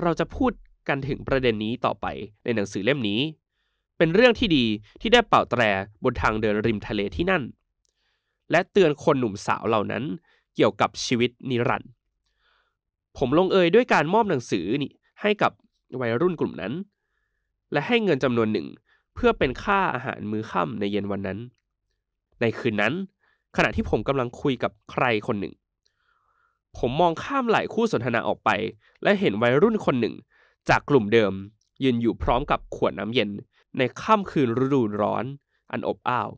[SPEAKER 1] เราจะพูดกันถึงประเด็นนี้ต่อไปในหนังสือเล่มนี้ เป็นเรื่องที่ดีที่ได้เป่าแตรบนทางเดินริมทะเลที่นั่น และเตือนคนหนุ่มสาวเหล่านั้นเกี่ยวกับชีวิตนิรันดร์ผมลงเอยด้วยการมอบหนังสือนี่ให้กับวัยรุ่นกลุ่มนั้น และให้เงินจำนวนหนึ่งเพื่อเป็นค่าอาหารมื้อค่ำในเย็นวันนั้น ในคืนนั้น ขณะที่ผมกำลังคุยกับใครคนหนึ่ง ผมมองข้ามหลายคู่สนทนาออกไป และเห็นวัยรุ่นคนหนึ่งจากกลุ่มเดิมยืนอยู่พร้อมกับขวดน้ำเย็นในค่ำคืนฤดูร้อน อันอบอ้าว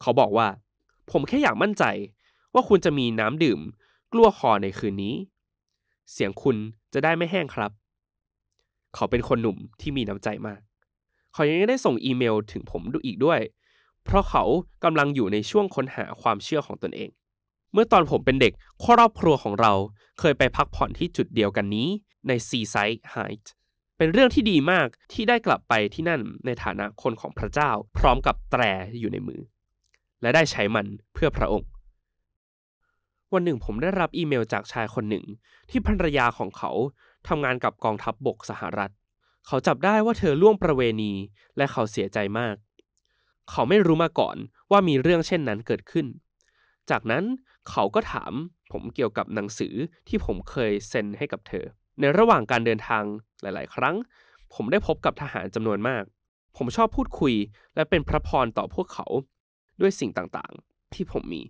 [SPEAKER 1] เขาบอกว่า ผมแค่อยากมั่นใจว่าคุณจะมีน้ำดื่มกลัวคอในคืนนี้ เสียงคุณจะได้ไม่แห้งครับเขาเป็นคนหนุ่มที่มีน้ำใจมาก เขายังได้ส่งอีเมลถึงผมดูอีกด้วย เพราะเขากำลังอยู่ในช่วงค้นหาความเชื่อของตนเอง เมื่อตอนผมเป็นเด็ก ครอบครัวของเราเคยไปพักผ่อนที่จุดเดียวกันนี้ในซีไซด์ไฮท์เป็นเรื่องที่ดีมากที่ได้กลับไปที่นั่นในฐานะคนของพระเจ้าพร้อมกับแตรอยู่ในมือ และได้ใช้มันเพื่อพระองค์ วันหนึ่งผมได้รับอีเมลจากชายคนหนึ่งที่ภรรยาของเขาทำงานกับกองทัพบบกสหรัฐ เขาจับได้ว่าเธอล่วงประเวณี และเขาเสียใจมาก เขาไม่รู้มาก่อนว่ามีเรื่องเช่นนั้นเกิดขึ้น จากนั้นเขาก็ถาม ผมเกี่ยวกับหนังสือที่ผมเคยเซ็นให้กับเธอ ในระหว่างการเดินทางหลาย ๆ ครั้ง ผมได้พบกับทหารจำนวนมาก ผมชอบพูดคุย และเป็นพระพรต่อพวกเขา ด้วยสิ่งต่าง ๆ ที่ผมมี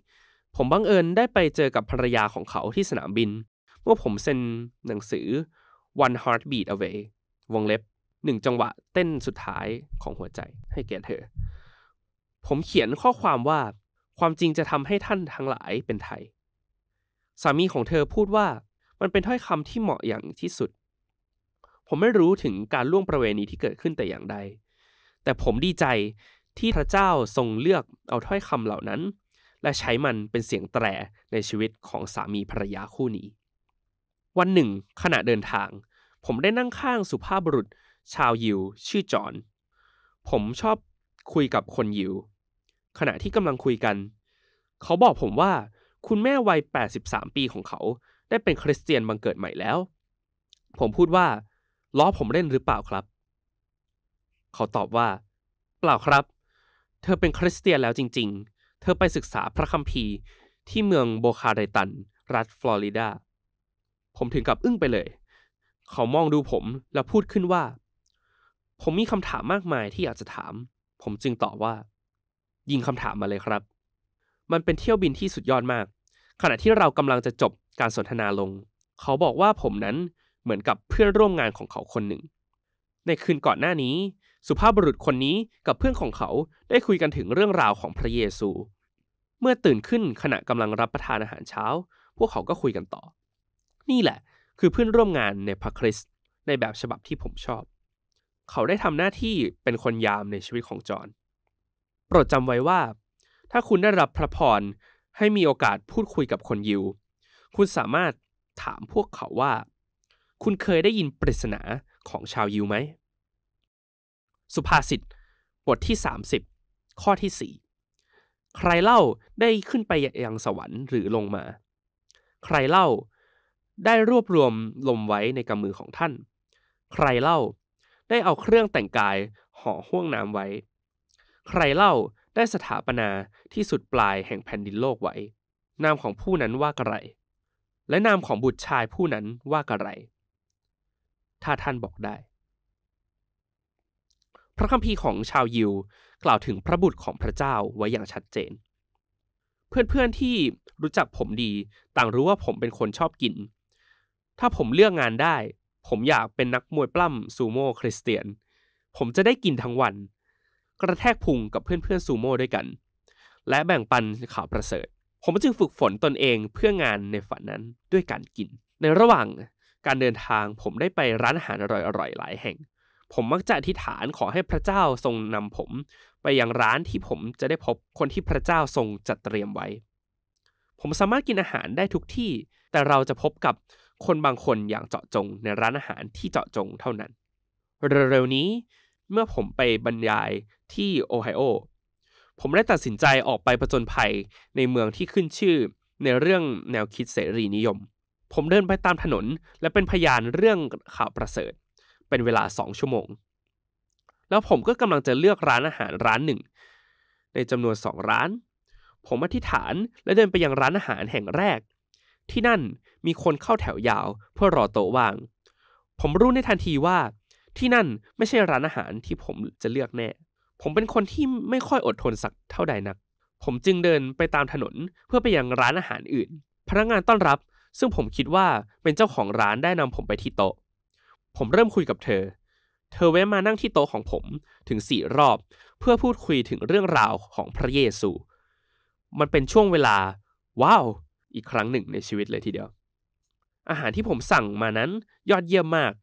[SPEAKER 1] ผมบังเอิญได้ไปเจอกับภรรยาของเขาที่สนามบิน เมื่อผมเซ็นหนังสือ one heartbeat away วงเล็บหนึ่งจังหวะเต้นสุดท้ายของหัวใจให้แก่เธอ ผมเขียนข้อความว่าความจริงจะทำให้ท่านทั้งหลายเป็นไทย สามีของเธอพูดว่ามันเป็นถ้อยคำที่เหมาะอย่างที่สุด ผมไม่รู้ถึงการล่วงประเวณีที่เกิดขึ้นแต่อย่างใด แต่ผมดีใจที่พระเจ้าทรงเลือกเอาถ้อยคำเหล่านั้น และใช้มันเป็นเสียงแตรในชีวิตของสามีภรรยาคู่นี้วันหนึ่ง ขณะเดินทาง ผมได้นั่งข้างสุภาพบุรุษ ชาวยิว ชื่อจอนผมชอบคุยกับคนยิว ขณะที่กำลังคุยกัน เขาบอกผมว่าคุณแม่วัย 83 ปีของเขา ได้เป็นคริสเตียนบังเกิดใหม่แล้ว ผมพูดว่าล้อผมเล่นหรือเปล่าครับ เขาตอบว่า เปล่าครับ เธอเป็นคริสเตียนแล้วจริงๆ เธอไปศึกษาพระคัมภีร์ ที่เมืองโบคาไดตัน รัฐฟลอริดาผมถึงกับอึ้งไปเลย เขามองดูผมแล้วพูดขึ้นว่า ผมมีคำถามมากมายที่อยากจะถาม ผมจึงตอบว่า ยิงคำถามมาเลยครับ มันเป็นเที่ยวบินที่สุดยอดมาก ขณะที่เรากำลังจะจบการสนทนาลง เขาบอกว่าผมนั้นเหมือนกับเพื่อนร่วมงานของเขาคนหนึ่ง ในคืนก่อนหน้านี้ สุภาพบุรุษคนนี้กับเพื่อนของเขาได้คุยกันถึงเรื่องราวของพระเยซู เมื่อตื่นขึ้นขณะกำลังรับประทานอาหารเช้า พวกเขาก็คุยกันต่อนี่แหละคือเพื่อนร่วมงานในพระคริสต์ในแบบฉบับที่ผมชอบ เขาได้ทำหน้าที่เป็นคนยามในชีวิตของจอ์นโปรดจำไว้ว่า ถ้าคุณได้รับพระพร ให้มีโอกาสพูดคุยกับคนยิว คุณสามารถถามพวกเขาว่า คุณเคยได้ยินปริศนาของชาวยิวไหม สุภาษิตบทที่ 30 ข้อที่ 4 ใครเล่าได้ขึ้นไปยังสวรรค์หรือลงมา ใครเล่าได้รวบรวมลมไว้ในกำมือของท่าน ใครเล่าได้เอาเครื่องแต่งกายห่อห่วงน้ำไว้ ใครเล่าได้สถาปนาที่สุดปลายแห่งแผ่นดินโลกไว้ นามของผู้นั้นว่ากระไร และนามของบุตรชายผู้นั้นว่ากระไร ถ้าท่านบอกได้ พระคัมภีร์ของชาวยิวกล่าวถึงพระบุตรของพระเจ้าไว้อย่างชัดเจน เพื่อนๆที่รู้จักผมดีต่างรู้ว่าผมเป็นคนชอบกินถ้าผมเลือกงานได้ ผมอยากเป็นนักมวยปล้ำซูโม่คริสเตียน ผมจะได้กินทั้งวัน กระแทกพุงกับเพื่อนๆซูโม่ด้วยกัน และแบ่งปันข่าวประเสริฐ ผมจึงฝึกฝนตนเองเพื่องานในฝันนั้นด้วยการกิน ในระหว่างการเดินทางผมได้ไปร้านอาหารอร่อยๆ หลายแห่ง ผมมักจะอธิษฐานขอให้พระเจ้าทรงนำผมไปยังร้านที่ผมจะได้พบคนที่พระเจ้าทรงจัดเตรียมไว้ ผมสามารถกินอาหารได้ทุกที่ แต่เราจะพบกับคนบางคนอย่างเจาะจงในร้านอาหารที่เจาะจงเท่านั้น เร็วๆนี้เมื่อผมไปบรรยายที่ โอไฮโอ ผมได้ตัดสินใจออกไปประจนภัยในเมืองที่ขึ้นชื่อ ในเรื่องแนวคิดเสรีนิยม ผมเดินไปตามถนนและเป็นพยานเรื่องข่าวประเสริฐ เป็นเวลาสองชั่วโมง แล้วผมก็กำลังจะเลือกร้านอาหารร้านหนึ่ง ในจำนวนสองร้าน ผมอธิษฐานและเดินไปยังร้านอาหารแห่งแรกที่นั่นมีคนเข้าแถวยาวเพื่อรอโต๊ะว่าง ผมรู้ในทันทีว่า ที่นั่นไม่ใช่ร้านอาหารที่ผมจะเลือกแน่ ผมเป็นคนที่ไม่ค่อยอดทนสักเท่าใดนัก ผมจึงเดินไปตามถนนเพื่อไปยังร้านอาหารอื่น พนักงานต้อนรับ ซึ่งผมคิดว่าเป็นเจ้าของร้านได้นำผมไปที่โต๊ะ ผมเริ่มคุยกับเธอ เธอแวะมานั่งที่โต๊ะของผมถึงสี่รอบ เพื่อพูดคุยถึงเรื่องราวของพระเยซู มันเป็นช่วงเวลา ว้าวอีกครั้งหนึ่งในชีวิตเลยทีเดียว อาหารที่ผมสั่งมานั้นยอดเยี่ยมมาก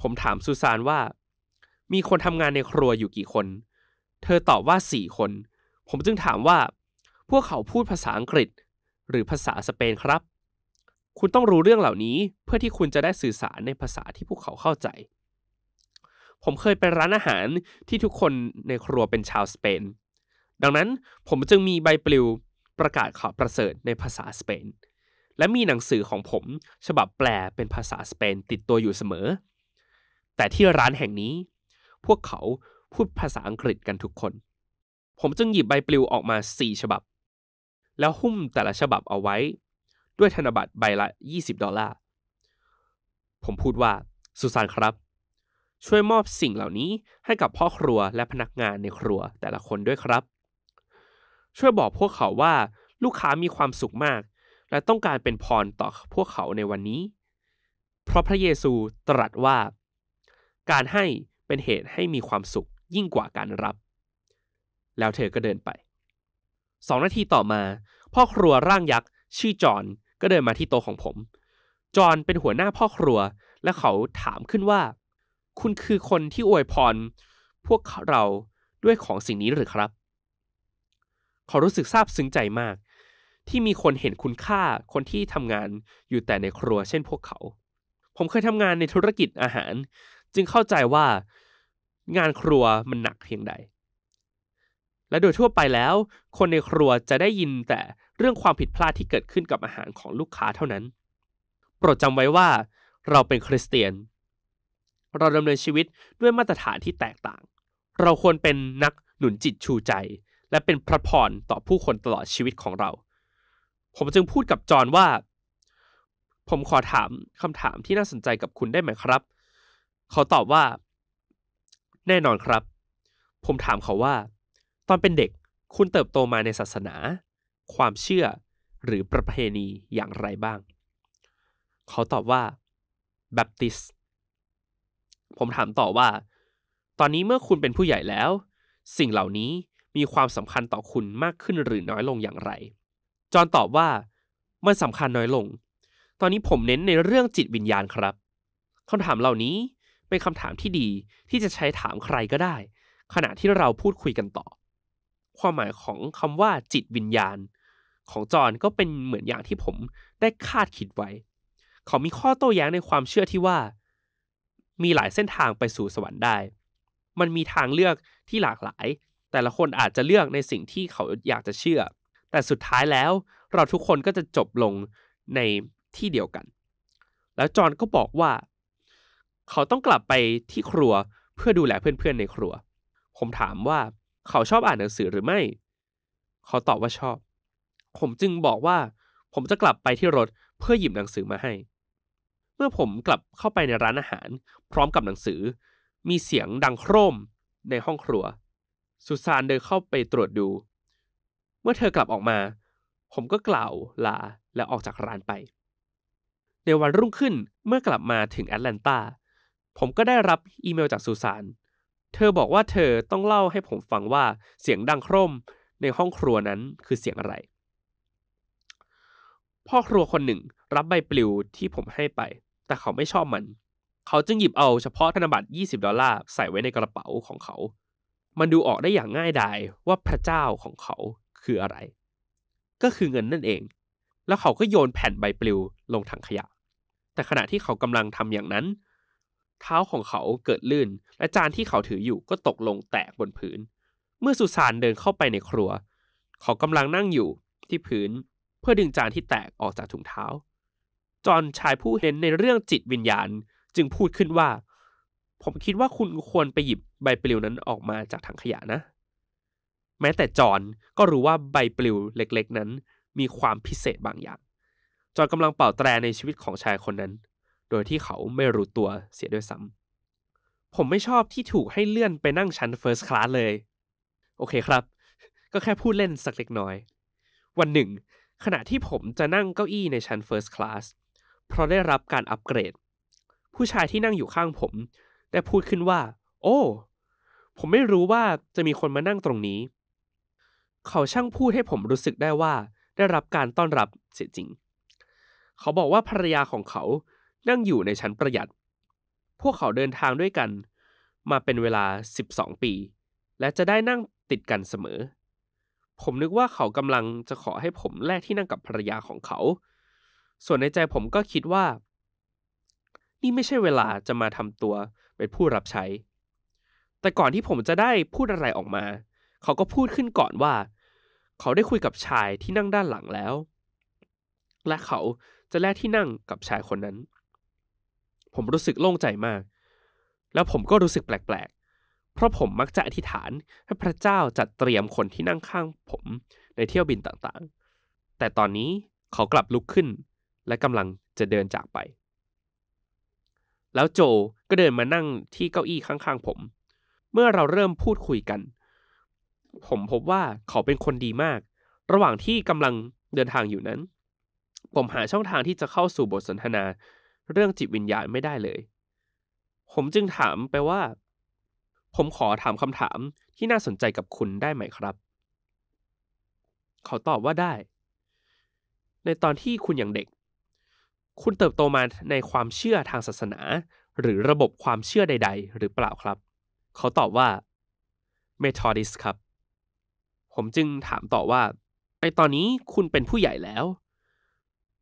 [SPEAKER 1] ผมถามซูซานว่า มีคนทำงานในครัวอยู่กี่คน เธอตอบว่าสี่คน ผมจึงถามว่า พวกเขาพูดภาษาอังกฤษ หรือภาษาสเปนครับ คุณต้องรู้เรื่องเหล่านี้เพื่อที่คุณจะได้สื่อสารในภาษาที่พวกเขาเข้าใจ ผมเคยไปร้านอาหารที่ทุกคนในครัวเป็นชาวสเปน ดังนั้นผมจึงมีใบปลิวประกาศข่าวประเสริฐในภาษาสเปน และมีหนังสือของผมฉบับแปลเป็นภาษาสเปนติดตัวอยู่เสมอ แต่ที่ร้านแห่งนี้ พวกเขาพูดภาษาอังกฤษกันทุกคน ผมจึงหยิบใบปลิวออกมา 4 ฉบับ แล้วหุ้มแต่ละฉบับเอาไว้ ด้วยธนบัตรใบละ 20 ดอลลาร์ ผมพูดว่าสุสานครับ ช่วยมอบสิ่งเหล่านี้ให้กับพ่อครัวและพนักงานในครัวแต่ละคนด้วยครับช่วยบอกพวกเขาว่าลูกค้ามีความสุขมาก และต้องการเป็นพรต่อพวกเขาในวันนี้ เพราะพระเยซูตรัสว่า การให้เป็นเหตุให้มีความสุขยิ่งกว่าการรับ แล้วเธอก็เดินไปสองนาทีต่อมา พ่อครัวร่างยักษ์ชื่อจอนก็เดินมาที่โต๊ะของผม จอนเป็นหัวหน้าพ่อครัวและเขาถามขึ้นว่า คุณคือคนที่อวยพร พวกเราด้วยของสิ่งนี้หรือครับขารู้สึกซาบซึ้งใจมาก ที่มีคนเห็นคุณค่าคนที่ทำงานอยู่แต่ในครัวเช่นพวกเขา ผมเคยทำงานในธุรกิจอาหาร จึงเข้าใจว่า งานครัวมันหนักเพียงใด และโดยทั่วไปแล้ว คนในครัวจะได้ยินแต่เรื่องความผิดพลาดที่เกิดขึ้นกับอาหารของลูกค้าเท่านั้น โปรดจำไว้ว่า เราเป็นคริสเตียน เราดำเนินชีวิตด้วยมาตรฐานที่แตกต่าง เราควรเป็นนักหนุนจิตชูใจและเป็นพระพรต่อผู้คนตลอดชีวิตของเรา ผมจึงพูดกับจอห์นว่า ผมขอถามคำถามที่น่าสนใจกับคุณได้ไหมครับ เขาตอบว่า แน่นอนครับ ผมถามเขาว่า ตอนเป็นเด็กคุณเติบโตมาในศาสนา ความเชื่อ หรือประเพณีอย่างไรบ้าง เขาตอบว่าแบปติสผมถามต่อว่า ตอนนี้เมื่อคุณเป็นผู้ใหญ่แล้ว สิ่งเหล่านี้มีความสำคัญต่อคุณมากขึ้นหรือน้อยลงอย่างไร จอนตอบว่า มันสำคัญน้อยลง ตอนนี้ผมเน้นในเรื่องจิตวิญญาณครับคาถามเหล่านี้เป็นคำถามที่ดีที่จะใช้ถามใครก็ได้ ขณะที่เราพูดคุยกันต่อ ความหมายของคำว่าจิตวิญญาณ ของจอนก็เป็นเหมือนอย่างที่ผมได้คาดคิดไว้ เขามีข้อโต้แย้งในความเชื่อที่ว่า มีหลายเส้นทางไปสู่สวรรค์ได้ มันมีทางเลือกที่หลากหลายแต่ละคนอาจจะเลือกในสิ่งที่เขาอยากจะเชื่อ แต่สุดท้ายแล้วเราทุกคนก็จะจบลงในที่เดียวกัน แล้วจอนก็บอกว่า เขาต้องกลับไปที่ครัวเพื่อดูแลเพื่อนๆ ในครัว ผมถามว่าเขาชอบอ่านหนังสือหรือไม่ เขาตอบว่าชอบ ผมจึงบอกว่า ผมจะกลับไปที่รถเพื่อหยิบหนังสือมาให้ เมื่อผมกลับเข้าไปในร้านอาหาร พร้อมกับหนังสือ มีเสียงดังโครมในห้องครัวสุสานเดินเข้าไปตรวจดู เมื่อเธอกลับออกมา ผมก็กล่าวลาแล้วออกจากร้านไป ในวันรุ่งขึ้นเมื่อกลับมาถึงแอตแลนตาผมก็ได้รับอีเมลจากสุสาน เธอบอกว่าเธอต้องเล่าให้ผมฟังว่าเสียงดังโครมในห้องครัวนั้นคือเสียงอะไร พ่อครัวคนหนึ่งรับใบปลิวที่ผมให้ไป แต่เขาไม่ชอบมัน เขาจึงหยิบเอาเฉพาะธนบัตร20ดอลลาร์ใส่ไว้ในกระเป๋าของเขามันดูออกได้อย่างง่ายดายว่าพระเจ้าของเขาคืออะไร ก็คือเงินนั่นเอง แล้วเขาก็โยนแผ่นใบปลิวลงถังขยะ แต่ขณะที่เขากำลังทำอย่างนั้น เท้าของเขาเกิดลื่น และจานที่เขาถืออยู่ก็ตกลงแตกบนพื้น เมื่อสุสานเดินเข้าไปในครัว เขากำลังนั่งอยู่ที่พื้นเพื่อดึงจานที่แตกออกจากถุงเท้าจอนชายผู้เห็นในเรื่องจิตวิญญาณจึงพูดขึ้นว่าผมคิดว่าคุณควรไปหยิบใบปลิวนั้นออกมาจากถังขยะนะ แม้แต่จอนก็รู้ว่าใบปลิวเล็กๆ นั้นมีความพิเศษบางอย่าง จอนกำลังเป่าแตรในชีวิตของชายคนนั้น โดยที่เขาไม่รู้ตัวเสียด้วยซ้ำผมไม่ชอบที่ถูกให้เลื่อนไปนั่งชั้นเฟิร์สคลาสเลย โอเคครับ ก็แค่พูดเล่นสักเล็กน้อย วันหนึ่ง ขณะที่ผมจะนั่งเก้าอี้ในชั้นเฟิร์สคลาสเพราะได้รับการอัปเกรด ผู้ชายที่นั่งอยู่ข้างผมได้พูดขึ้นว่า โอ้ ผมไม่รู้ว่าจะมีคนมานั่งตรงนี้ เขาช่างพูดให้ผมรู้สึกได้ว่าได้รับการต้อนรับเสียจริง เขาบอกว่าภรรยาของเขานั่งอยู่ในชั้นประหยัด พวกเขาเดินทางด้วยกัน มาเป็นเวลา 12 ปี และจะได้นั่งติดกันเสมอ ผมนึกว่าเขากำลังจะขอให้ผมแลกที่นั่งกับภรรยาของเขา ส่วนในใจผมก็คิดว่า นี่ไม่ใช่เวลาจะมาทำตัวเป็นผู้รับใช้ แต่ก่อนที่ผมจะได้พูดอะไรออกมา เขาก็พูดขึ้นก่อนว่า เขาได้คุยกับชายที่นั่งด้านหลังแล้ว และเขาจะแลกที่นั่งกับชายคนนั้น ผมรู้สึกโล่งใจมาก แล้วผมก็รู้สึกแปลกๆ เพราะผมมักจะอธิษฐานให้พระเจ้าจัดเตรียมคนที่นั่งข้างผมในเที่ยวบินต่างๆ แต่ตอนนี้เขากลับลุกขึ้น และกำลังจะเดินจากไปแล้วโจก็เดินมานั่งที่เก้าอี้ข้าง ๆ ผม เมื่อเราเริ่มพูดคุยกัน ผมพบว่าเขาเป็นคนดีมาก ระหว่างที่กำลังเดินทางอยู่นั้น ผมหาช่องทางที่จะเข้าสู่บทสนทนาเรื่องจิตวิญญาณไม่ได้เลย ผมจึงถามไปว่า ผมขอถามคำถามที่น่าสนใจกับคุณได้ไหมครับ เขาตอบว่าได้ ในตอนที่คุณยังเด็กคุณเติบโตมาในความเชื่อทางศาสนา หรือระบบความเชื่อใด ๆ หรือเปล่าครับ เขาตอบว่า Methodist ครับ ผมจึงถามต่อว่าในตอนนี้คุณเป็นผู้ใหญ่แล้ว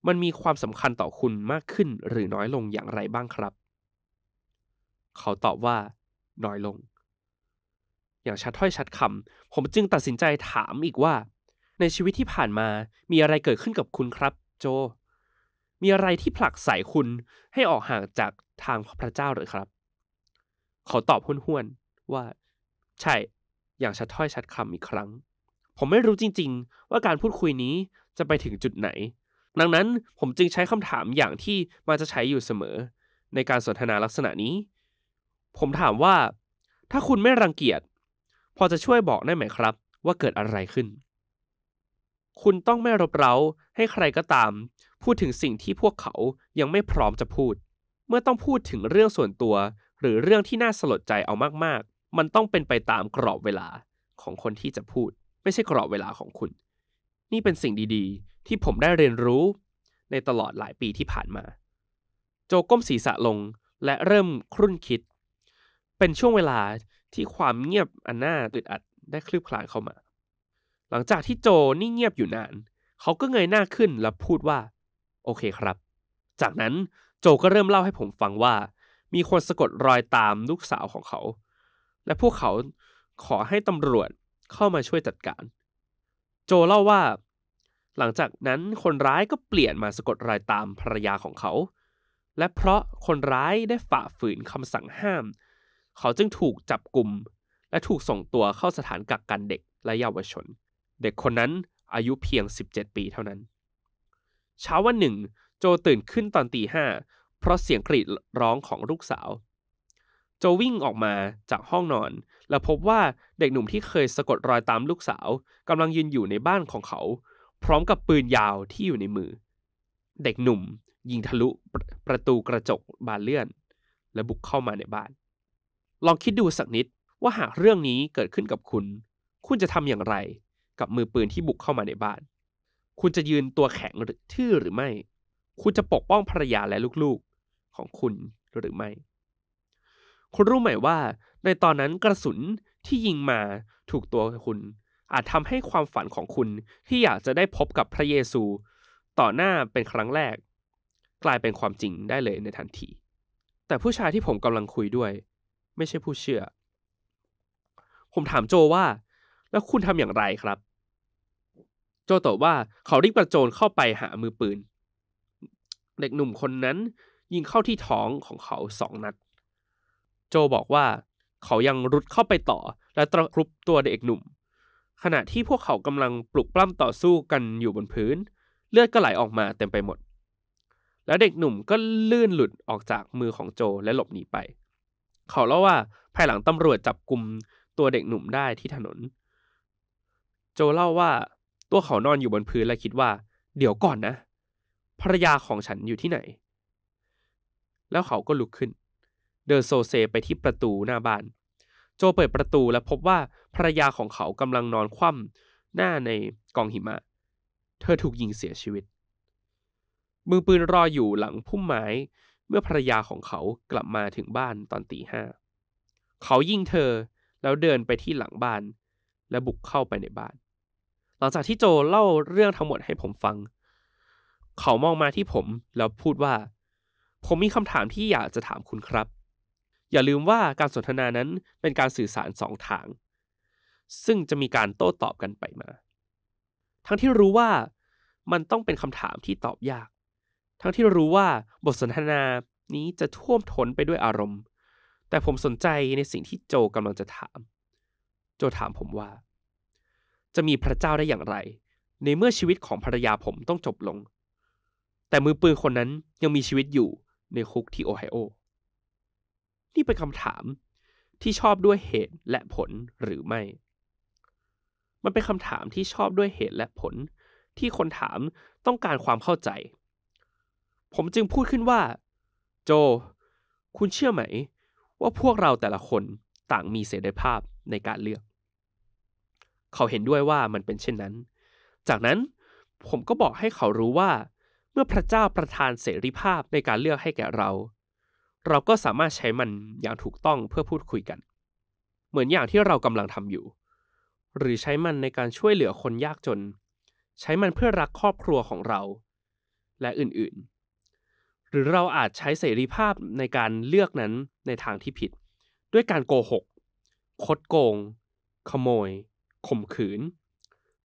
[SPEAKER 1] มันมีความสำคัญต่อคุณมากขึ้นหรือน้อยลงอย่างไรบ้างครับ เขาตอบว่า น้อยลง อย่างชัดถ้อยชัดคำผมจึงตัดสินใจถามอีกว่า ในชีวิตที่ผ่านมามีอะไรเกิดขึ้นกับคุณครับ โจมีอะไรที่ผลักใส่คุณให้ออกห่างจากทางพระเจ้าหรือครับเขาตอบห้วนๆว่า ใช่ อย่างชัดถ้อยชัดคำอีกครั้ง ผมไม่รู้จริง ๆ ว่าการพูดคุยนี้จะไปถึงจุดไหน ดังนั้นผมจึงใช้คำถามอย่างที่มาจะใช้อยู่เสมอในการสนทนาลักษณะนี้ ผมถามว่า ถ้าคุณไม่รังเกียจ พอจะช่วยบอกได้ไหมครับ ว่าเกิดอะไรขึ้นคุณต้องไม่รบเร้าให้ใครก็ตาม พูดถึงสิ่งที่พวกเขายังไม่พร้อมจะพูด เมื่อต้องพูดถึงเรื่องส่วนตัว หรือเรื่องที่น่าสลดใจเอามากๆ มันต้องเป็นไปตามกรอบเวลาของคนที่จะพูดไม่ใช่กรอบเวลาของคุณ นี่เป็นสิ่งดีๆ ที่ผมได้เรียนรู้ ในตลอดหลายปีที่ผ่านมา โจก้มศีรษะลงและเริ่มครุ่นคิด เป็นช่วงเวลาที่ความเงียบอันน่าอึดอัดได้คลืบคลานเข้ามาหลังจากที่โจนิ่งเงียบอยู่นาน เขาก็เงยหน้าขึ้นและพูดว่า โอเคครับ จากนั้นโจก็เริ่มเล่าให้ผมฟังว่า มีคนสะกดรอยตามลูกสาวของเขา และพวกเขาขอให้ตำรวจเข้ามาช่วยจัดการ โจเล่าว่า หลังจากนั้นคนร้ายก็เปลี่ยนมาสะกดรอยตามภรรยาของเขา และเพราะคนร้ายได้ฝ่าฝืนคำสั่งห้าม เขาจึงถูกจับกลุ่มและถูกส่งตัวเข้าสถานกักกันเด็กและเยาวชนเด็กคนนั้นอายุเพียง 17 ปีเท่านั้น เช้าวันหนึ่ง โจตื่นขึ้นตอนตีห้าเพราะเสียงกรีดร้องของลูกสาว โจวิ่งออกมาจากห้องนอนและพบว่าเด็กหนุ่มที่เคยสะกดรอยตามลูกสาวกำลังยืนอยู่ในบ้านของเขา พร้อมกับปืนยาวที่อยู่ในมือ เด็กหนุ่ม ยิงทะลุปประตูกระจกบานเลื่อน และบุกเข้ามาในบ้าน ลองคิดดูสักนิดว่าหากเรื่องนี้เกิดขึ้นกับคุณ คุณจะทำอย่างไรกับมือปืนที่บุกเข้ามาในบ้าน คุณจะยืนตัวแข็งหรือทื่อหรือไม่ คุณจะปกป้องภรรยาและลูกๆของคุณหรือไม่ คุณรู้ไหมว่า ในตอนนั้นกระสุนที่ยิงมาถูกตัวคุณ อาจทำให้ความฝันของคุณที่อยากจะได้พบกับพระเยซู ต่อหน้าเป็นครั้งแรก กลายเป็นความจริงได้เลยในทันที แต่ผู้ชายที่ผมกำลังคุยด้วย ไม่ใช่ผู้เชื่อ ผมถามโจว่า แล้วคุณทำอย่างไรครับโจตอบว่าเขารีบกระโจนเข้าไปหามือปืน เด็กหนุ่มคนนั้นยิงเข้าที่ท้องของเขาสองนัด โจบอกว่าเขายังรุดเข้าไปต่อและตะครุบตัวเด็กหนุ่ม ขณะที่พวกเขากำลังปลุกปล้ำต่อสู้กันอยู่บนพื้น เลือดก็ไหลออกมาเต็มไปหมด แล้วเด็กหนุ่มก็ลื่นหลุดออกจากมือของโจและหลบหนีไป เขาเล่าว่าภายหลังตำรวจจับกลุ่มตัวเด็กหนุ่มได้ที่ถนน โจเล่าว่าตัวเขานอนอยู่บนพื้นและคิดว่า เดี๋ยวก่อนนะภรรยาของฉันอยู่ที่ไหน แล้วเขาก็ลุกขึ้น เดินโซเซไปที่ประตูหน้าบ้าน โจเปิดประตูและพบว่าภรรยาของเขากำลังนอนคว่ำหน้าในกองหิมะ เธอถูกยิงเสียชีวิต มือปืนรออยู่หลังพุ่มไม้ เมื่อภรรยาของเขากลับมาถึงบ้านตอนตีห้าเขายิงเธอแล้วเดินไปที่หลังบ้าน และบุกเข้าไปในบ้านหลังจากที่โจเล่าเรื่องทั้งหมดให้ผมฟัง เขามองมาที่ผมแล้วพูดว่า ผมมีคำถามที่อยากจะถามคุณครับ อย่าลืมว่าการสนทนานั้นเป็นการสื่อสารสองทาง ซึ่งจะมีการโต้ตอบกันไปมา ทั้งที่รู้ว่า มันต้องเป็นคำถามที่ตอบยาก ทั้งที่รู้ว่าบทสนทนานี้จะท่วมท้นไปด้วยอารมณ์ แต่ผมสนใจในสิ่งที่โจกำลังจะถาม โจถามผมว่าจะมีพระเจ้าได้อย่างไร ในเมื่อชีวิตของภรรยาผมต้องจบลง แต่มือปืนคนนั้นยังมีชีวิตอยู่ในคุกที่โอไฮโอ นี่เป็นคำถามที่ชอบด้วยเหตุและผลหรือไม่ มันเป็นคำถามที่ชอบด้วยเหตุและผลที่คนถามต้องการความเข้าใจ ผมจึงพูดขึ้นว่าโจ คุณเชื่อไหม ว่าพวกเราแต่ละคนต่างมีเสรีภาพในการเลือกเขาเห็นด้วยว่ามันเป็นเช่นนั้น จากนั้นผมก็บอกให้เขารู้ว่า เมื่อพระเจ้าประทานเสรีภาพในการเลือกให้แก่เรา เราก็สามารถใช้มันอย่างถูกต้องเพื่อพูดคุยกัน เหมือนอย่างที่เรากำลังทำอยู่ หรือใช้มันในการช่วยเหลือคนยากจน ใช้มันเพื่อรักครอบครัวของเรา และอื่นๆ หรือเราอาจใช้เสรีภาพในการเลือกนั้นในทางที่ผิด ด้วยการโกหกคดโกง ขโมยข่มขืน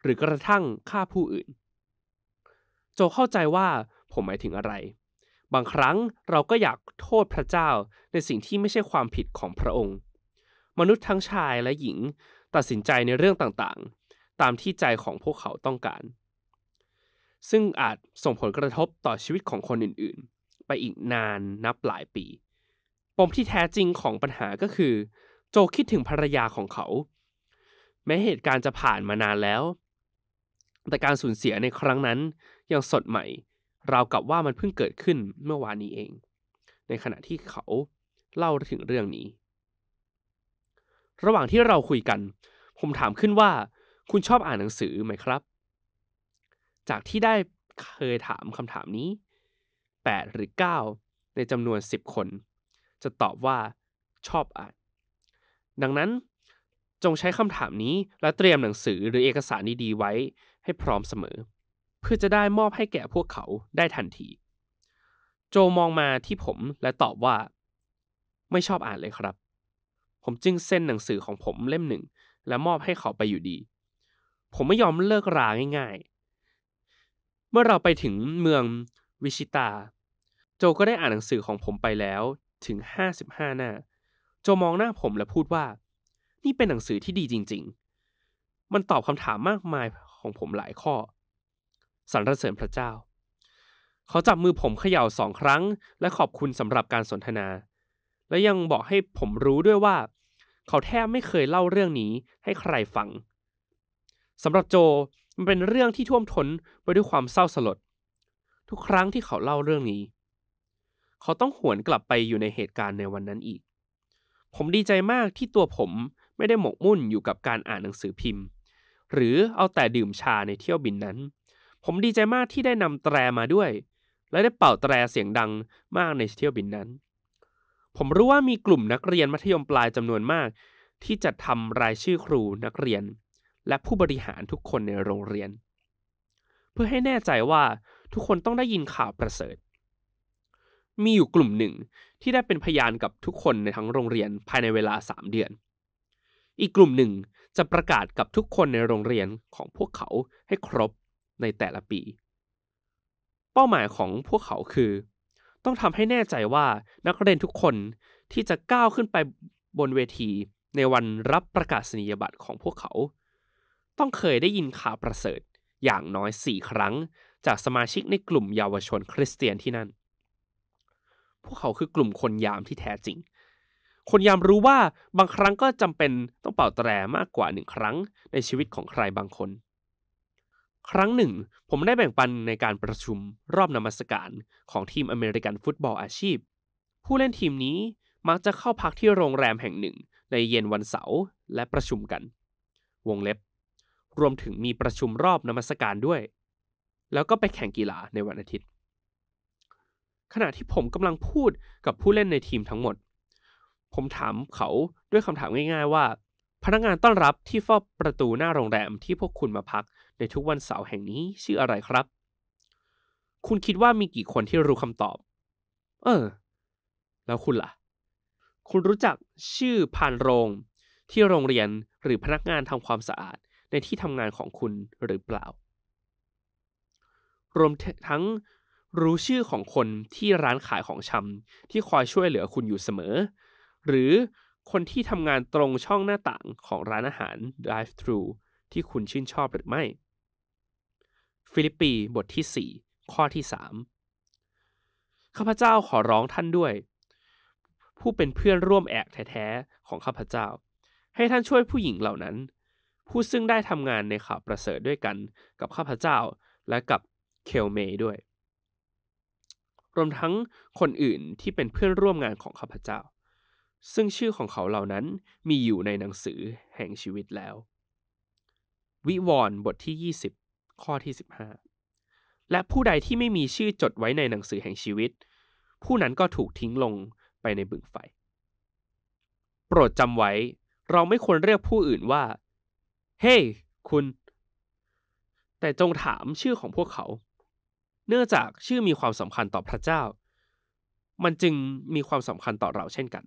[SPEAKER 1] หรือกระทั่งฆ่าผู้อื่น โจเข้าใจว่าผมหมายถึงอะไร บางครั้งเราก็อยากโทษพระเจ้าในสิ่งที่ไม่ใช่ความผิดของพระองค์ มนุษย์ทั้งชายและหญิงตัดสินใจในเรื่องต่างๆ ตามที่ใจของพวกเขาต้องการ ซึ่งอาจส่งผลกระทบต่อชีวิตของคนอื่นๆ ไปอีกนานนับหลายปี ปมที่แท้จริงของปัญหาก็คือ โจคิดถึงภรรยาของเขาแม้เหตุการณ์จะผ่านมานานแล้ว แต่การสูญเสียในครั้งนั้นยังสดใหม่ราวกับว่ามันเพิ่งเกิดขึ้นเมื่อวานนี้เอง ในขณะที่เขาเล่าถึงเรื่องนี้ ระหว่างที่เราคุยกัน ผมถามขึ้นว่าคุณชอบอ่านหนังสือไหมครับ จากที่ได้เคยถามคำถามนี้ 8 หรือ 9 ในจำนวน 10 คน จะตอบว่า ชอบอ่าน ดังนั้นจงใช้คำถามนี้และเตรียมหนังสือหรือเอกสารดีๆไว้ ให้พร้อมเสมอ เพื่อจะได้มอบให้แก่พวกเขาได้ทันทีโจมองมาที่ผมและตอบว่า ไม่ชอบอ่านเลยครับ ผมจึงเซ็นหนังสือของผมเล่มหนึ่งและมอบให้เขาไปอยู่ดี ผมไม่ยอมเลิกราง่ายๆ เมื่อเราไปถึงเมืองวิชิตาโจก็ได้อ่านหนังสือของผมไปแล้ว ถึง 55หน้า โจมองหน้าผมและพูดว่านี่เป็นหนังสือที่ดีจริง ๆ มันตอบคำถามมากมายของผมหลายข้อสรรเสริญพระเจ้า เขาจับมือผมเขย่าสองครั้ง และขอบคุณสำหรับการสนทนา และยังบอกให้ผมรู้ด้วยว่า เขาแทบไม่เคยเล่าเรื่องนี้ให้ใครฟังสำหรับโจมันเป็นเรื่องที่ท่วมท้นไปด้วยความเศร้าสลด ทุกครั้งที่เขาเล่าเรื่องนี้ เขาต้องหวนกลับไปอยู่ในเหตุการณ์ในวันนั้นอีก ผมดีใจมากที่ตัวผมไม่ได้หมกมุ่นอยู่กับการอ่านหนังสือพิมพ์ หรือเอาแต่ดื่มชาในเที่ยวบินนั้น ผมดีใจมากที่ได้นำแตรมาด้วย และได้เป่าแตรเสียงดังมากในเที่ยวบินนั้น ผมรู้ว่ามีกลุ่มนักเรียนมัธยมปลายจำนวนมาก ที่จัดทำรายชื่อครูนักเรียน และผู้บริหารทุกคนในโรงเรียน เพื่อให้แน่ใจว่าทุกคนต้องได้ยินข่าวประเสริฐ มีอยู่กลุ่มหนึ่งที่ได้เป็นพยานกับทุกคนในทั้งโรงเรียนภายในเวลา 3 เดือนอีกกลุ่มหนึ่งจะประกาศกับทุกคนในโรงเรียนของพวกเขาให้ครบในแต่ละปี เป้าหมายของพวกเขาคือ ต้องทำให้แน่ใจว่านักเรียนทุกคนที่จะก้าวขึ้นไปบนเวที ในวันรับประกาศนียบัตรของพวกเขา ต้องเคยได้ยินข่าวประเสริฐอย่างน้อยสี่ครั้งจากสมาชิกในกลุ่มเยาวชนคริสเตียนที่นั่นพวกเขาคือกลุ่มคนยามที่แท้จริงคนยามรู้ว่าบางครั้งก็จำเป็นต้องเป่าแตรมากกว่าหนึ่งครั้งในชีวิตของใครบางคน ครั้งหนึ่ง ผมได้แบ่งปันในการประชุมรอบนมัสการของทีมอเมริกันฟุตบอลอาชีพผู้เล่นทีมนี้มักจะเข้าพักที่โรงแรมแห่งหนึ่งในเย็นวันเสาร์และประชุมกัน วงเล็บรวมถึงมีประชุมรอบนมัสการด้วย แล้วก็ไปแข่งกีฬาในวันอาทิตย์ ขณะที่ผมกำลังพูดกับผู้เล่นในทีมทั้งหมดผมถามเขาด้วยคำถามง่าย ๆ ว่า พนักงานต้อนรับที่เฝ้าประตูหน้าโรงแรมที่พวกคุณมาพัก ในทุกวันเสาร์แห่งนี้ชื่ออะไรครับ คุณคิดว่ามีกี่คนที่รู้คำตอบ เออ แล้วคุณล่ะ คุณรู้จักชื่อผ่านโรง ที่โรงเรียนหรือพนักงานทำความสะอาดในที่ทำงานของคุณหรือเปล่า รวมทั้งรู้ชื่อของคนที่ร้านขายของชำที่คอยช่วยเหลือคุณอยู่เสมอหรือคนที่ทำงานตรงช่องหน้าต่างของร้านอาหาร drive thru ที่คุณชื่นชอบหรือไม่ ฟิลิปปีบทที่ 4 ข้อที่ 3 ข้าพเจ้าขอร้องท่านด้วย ผู้เป็นเพื่อนร่วมแอกแท้ ๆ ของข้าพเจ้า ให้ท่านช่วยผู้หญิงเหล่านั้น ผู้ซึ่งได้ทำงานในข่าวประเสริฐด้วยกันกับข้าพเจ้าและกับเคลเมด้วย รวมทั้งคนอื่นที่เป็นเพื่อนร่วมงานของข้าพเจ้าซึ่งชื่อของเขาเหล่านั้นมีอยู่ในหนังสือแห่งชีวิตแล้ว วิวรณ์บทที่ 20 ข้อที่ 15 และผู้ใดที่ไม่มีชื่อจดไว้ในหนังสือแห่งชีวิต ผู้นั้นก็ถูกทิ้งลงไปในบึงไฟโปรดจำไว้เราไม่ควรเรียกผู้อื่นว่า เฮ้ hey, คุณ แต่จงถามชื่อของพวกเขา เนื่องจากชื่อมีความสำคัญต่อพระเจ้า มันจึงมีความสำคัญต่อเราเช่นกัน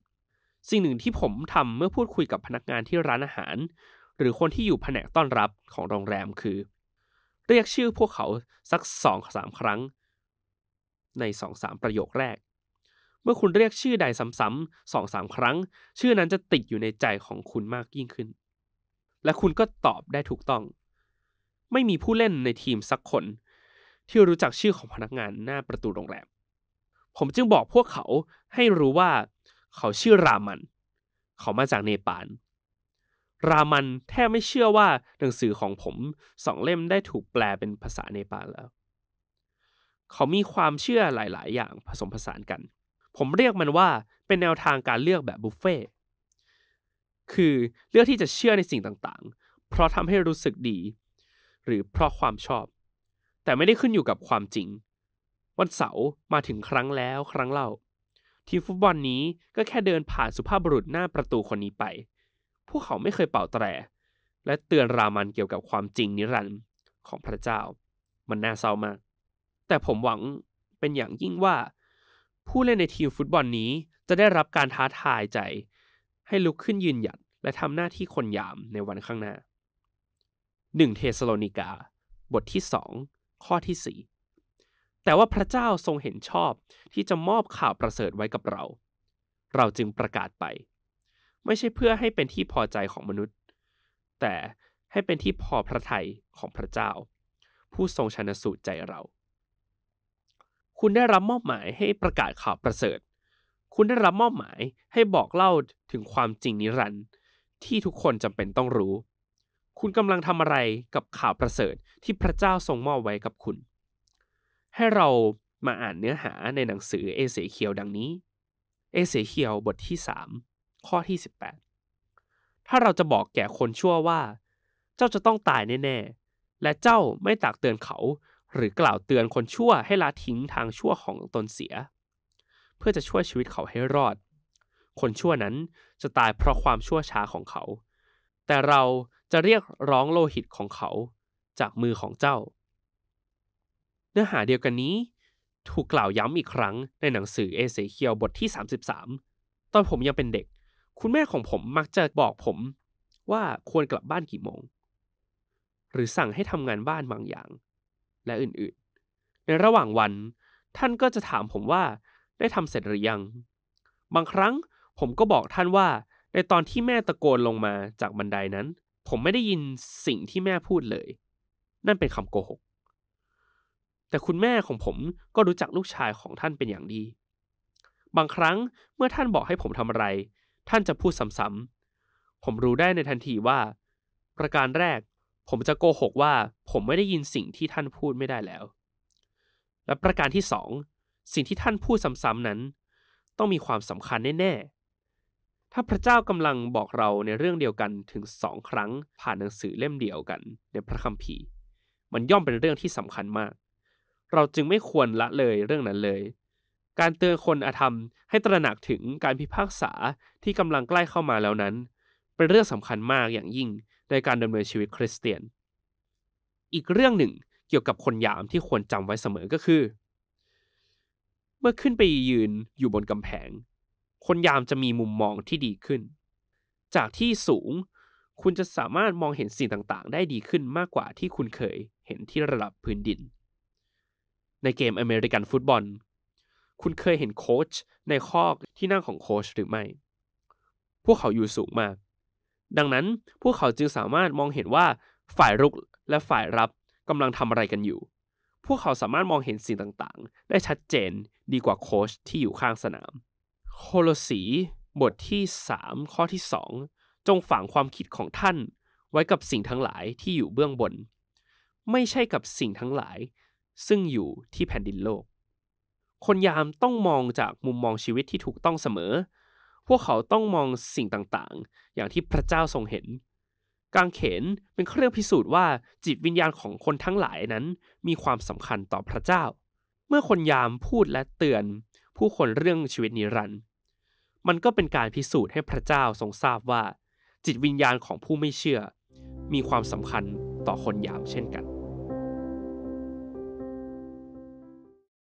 [SPEAKER 1] สิ่งหนึ่งที่ผมทำเมื่อพูดคุยกับพนักงานที่ร้านอาหาร หรือคนที่อยู่แผนกต้อนรับของโรงแรมคือ เรียกชื่อพวกเขาสักสองสามครั้ง ในสองสามประโยคแรก เมื่อคุณเรียกชื่อใดซ้ำๆสองสามครั้ง ชื่อนั้นจะติดอยู่ในใจของคุณมากยิ่งขึ้น และคุณก็ตอบได้ถูกต้อง ไม่มีผู้เล่นในทีมสักคน ที่รู้จักชื่อของพนักงานหน้าประตูโรงแรมผมจึงบอกพวกเขาให้รู้ว่าเขาชื่อรามัน เขามาจากเนปาล รามันแทบไม่เชื่อว่า หนังสือของผมสองเล่มได้ถูกแปลเป็นภาษาเนปาลแล้ว เขามีความเชื่อหลายๆ อย่างผสมผสานกัน ผมเรียกมันว่าเป็นแนวทางการเลือกแบบบุฟเฟ่คือเลือกที่จะเชื่อในสิ่งต่างๆ เพราะทำให้รู้สึกดี หรือเพราะความชอบ แต่ไม่ได้ขึ้นอยู่กับความจริง วันเสาร์มาถึงครั้งแล้วครั้งเล่าทีฟุตบอลนี้ก็แค่เดินผ่านสุภาพบุรุษหน้าประตูคนนี้ไป พวกเขาไม่เคยเป่าแตรและเตือนรามันเกี่ยวกับความจริงนิรันดร์ของพระเจ้า มันน่าเศร้ามาก แต่ผมหวังเป็นอย่างยิ่งว่า ผู้เล่นในทีมฟุตบอลนี้จะได้รับการท้าทายใจ ให้ลุกขึ้นยืนหยัด และทำหน้าที่คนยามในวันข้างหน้า1เทสโลนิกา บทที่2ข้อที่4แต่ว่าพระเจ้าทรงเห็นชอบที่จะมอบข่าวประเสริฐไว้กับเรา เราจึงประกาศไป ไม่ใช่เพื่อให้เป็นที่พอใจของมนุษย์ แต่ให้เป็นที่พอพระทัยของพระเจ้า ผู้ทรงชนะสูตรใจเรา คุณได้รับมอบหมายให้ประกาศข่าวประเสริฐ คุณได้รับมอบหมายให้บอกเล่าถึงความจริงนิรันดร์ที่ทุกคนจำเป็นต้องรู้ คุณกำลังทำอะไรกับข่าวประเสริฐที่พระเจ้าทรงมอบไว้กับคุณให้เรามาอ่านเนื้อหาในหนังสือเอเสเคียวดังนี้ เอเสเคียวบทที่3ข้อที่ 18 ถ้าเราจะบอกแก่คนชั่วว่า เจ้าจะต้องตายแน่ๆและเจ้าไม่ตักเตือนเขา หรือกล่าวเตือนคนชั่วให้ละทิ้งทางชั่วของตนเสีย เพื่อจะช่วยชีวิตเขาให้รอด คนชั่วนั้นจะตายเพราะความชั่วช้าของเขา แต่เราจะเรียกร้องโลหิตของเขาจากมือของเจ้าเนื้อหาเดียวกันนี้ถูกกล่าวย้ำอีกครั้งในหนังสือเอเซเคียวบทที่ 33 ตอนผมยังเป็นเด็กคุณแม่ของผมมักจะบอกผมว่าควรกลับบ้านกี่โมง หรือสั่งให้ทำงานบ้านบางอย่าง และอื่นๆ ในระหว่างวันท่านก็จะถามผมว่าได้ทำเสร็จหรือยัง บางครั้งผมก็บอกท่านว่าในตอนที่แม่ตะโกนลงมาจากบันไดนั้น ผมไม่ได้ยินสิ่งที่แม่พูดเลย นั่นเป็นคำโกหกแต่คุณแม่ของผมก็รู้จักลูกชายของท่านเป็นอย่างดี บางครั้งเมื่อท่านบอกให้ผมทำอะไร ท่านจะพูดซ้ำๆ ผมรู้ได้ในทันทีว่า ประการแรก ผมจะโกหกว่าผมไม่ได้ยินสิ่งที่ท่านพูดไม่ได้แล้ว และประการที่สองสิ่งที่ท่านพูดซ้ำๆนั้น ต้องมีความสำคัญแน่ๆ ถ้าพระเจ้ากำลังบอกเราในเรื่องเดียวกันถึงสองครั้ง ผ่านหนังสือเล่มเดียวกัน ในพระคัมภีร์ มันย่อมเป็นเรื่องที่สำคัญมากเราจึงไม่ควรละเลยเรื่องนั้นเลย การเตือนคนอาธรรมให้ตระหนักถึงการพิพากษาที่กำลังใกล้เข้ามาแล้วนั้น เป็นเรื่องสำคัญมากอย่างยิ่งในการดำเนินชีวิตคริสเตียน อีกเรื่องหนึ่งเกี่ยวกับคนยามที่ควรจำไว้เสมอก็คือ เมื่อขึ้นไปยืน อยู่บนกำแพงคนยามจะมีมุมมองที่ดีขึ้น จากที่สูงคุณจะสามารถมองเห็นสิ่งต่างๆ ได้ดีขึ้นมากกว่าที่คุณเคยเห็นที่ระดับพื้นดินในเกมอเมริกันฟุตบอล คุณเคยเห็นโค้ชในคอกที่นั่งของโค้ชหรือไม่ พวกเขาอยู่สูงมาก ดังนั้นพวกเขาจึงสามารถมองเห็นว่าฝ่ายรุกและฝ่ายรับกำลังทำอะไรกันอยู่ พวกเขาสามารถมองเห็นสิ่งต่างๆ ได้ชัดเจนดีกว่าโค้ชที่อยู่ข้างสนาม โคโลสีบทที่ 3 ข้อที่ 2 จงฝังความคิดของท่าน ไว้กับสิ่งทั้งหลายที่อยู่เบื้องบน ไม่ใช่กับสิ่งทั้งหลายซึ่งอยู่ที่แผ่นดินโลก คนยามต้องมองจากมุมมองชีวิตที่ถูกต้องเสมอ พวกเขาต้องมองสิ่งต่างๆ อย่างที่พระเจ้าทรงเห็น กางเขนเป็นเครื่องพิสูจน์ว่าจิตวิญญาณของคนทั้งหลายนั้น มีความสำคัญต่อพระเจ้า เมื่อคนยามพูดและเตือนผู้คนเรื่องชีวิตนิรันดร์ มันก็เป็นการพิสูจน์ให้พระเจ้าทรงทราบว่า จิตวิญญาณของผู้ไม่เชื่อ มีความสำคัญต่อคนยามเช่นกัน